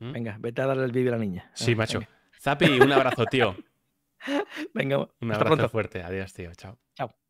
¿Mm? Venga, vete a darle el vídeo a la niña. Sí, macho. Zapi, un abrazo, tío. [LAUGHS] venga, un abrazo fuerte. Adiós, tío. Chao. Chao.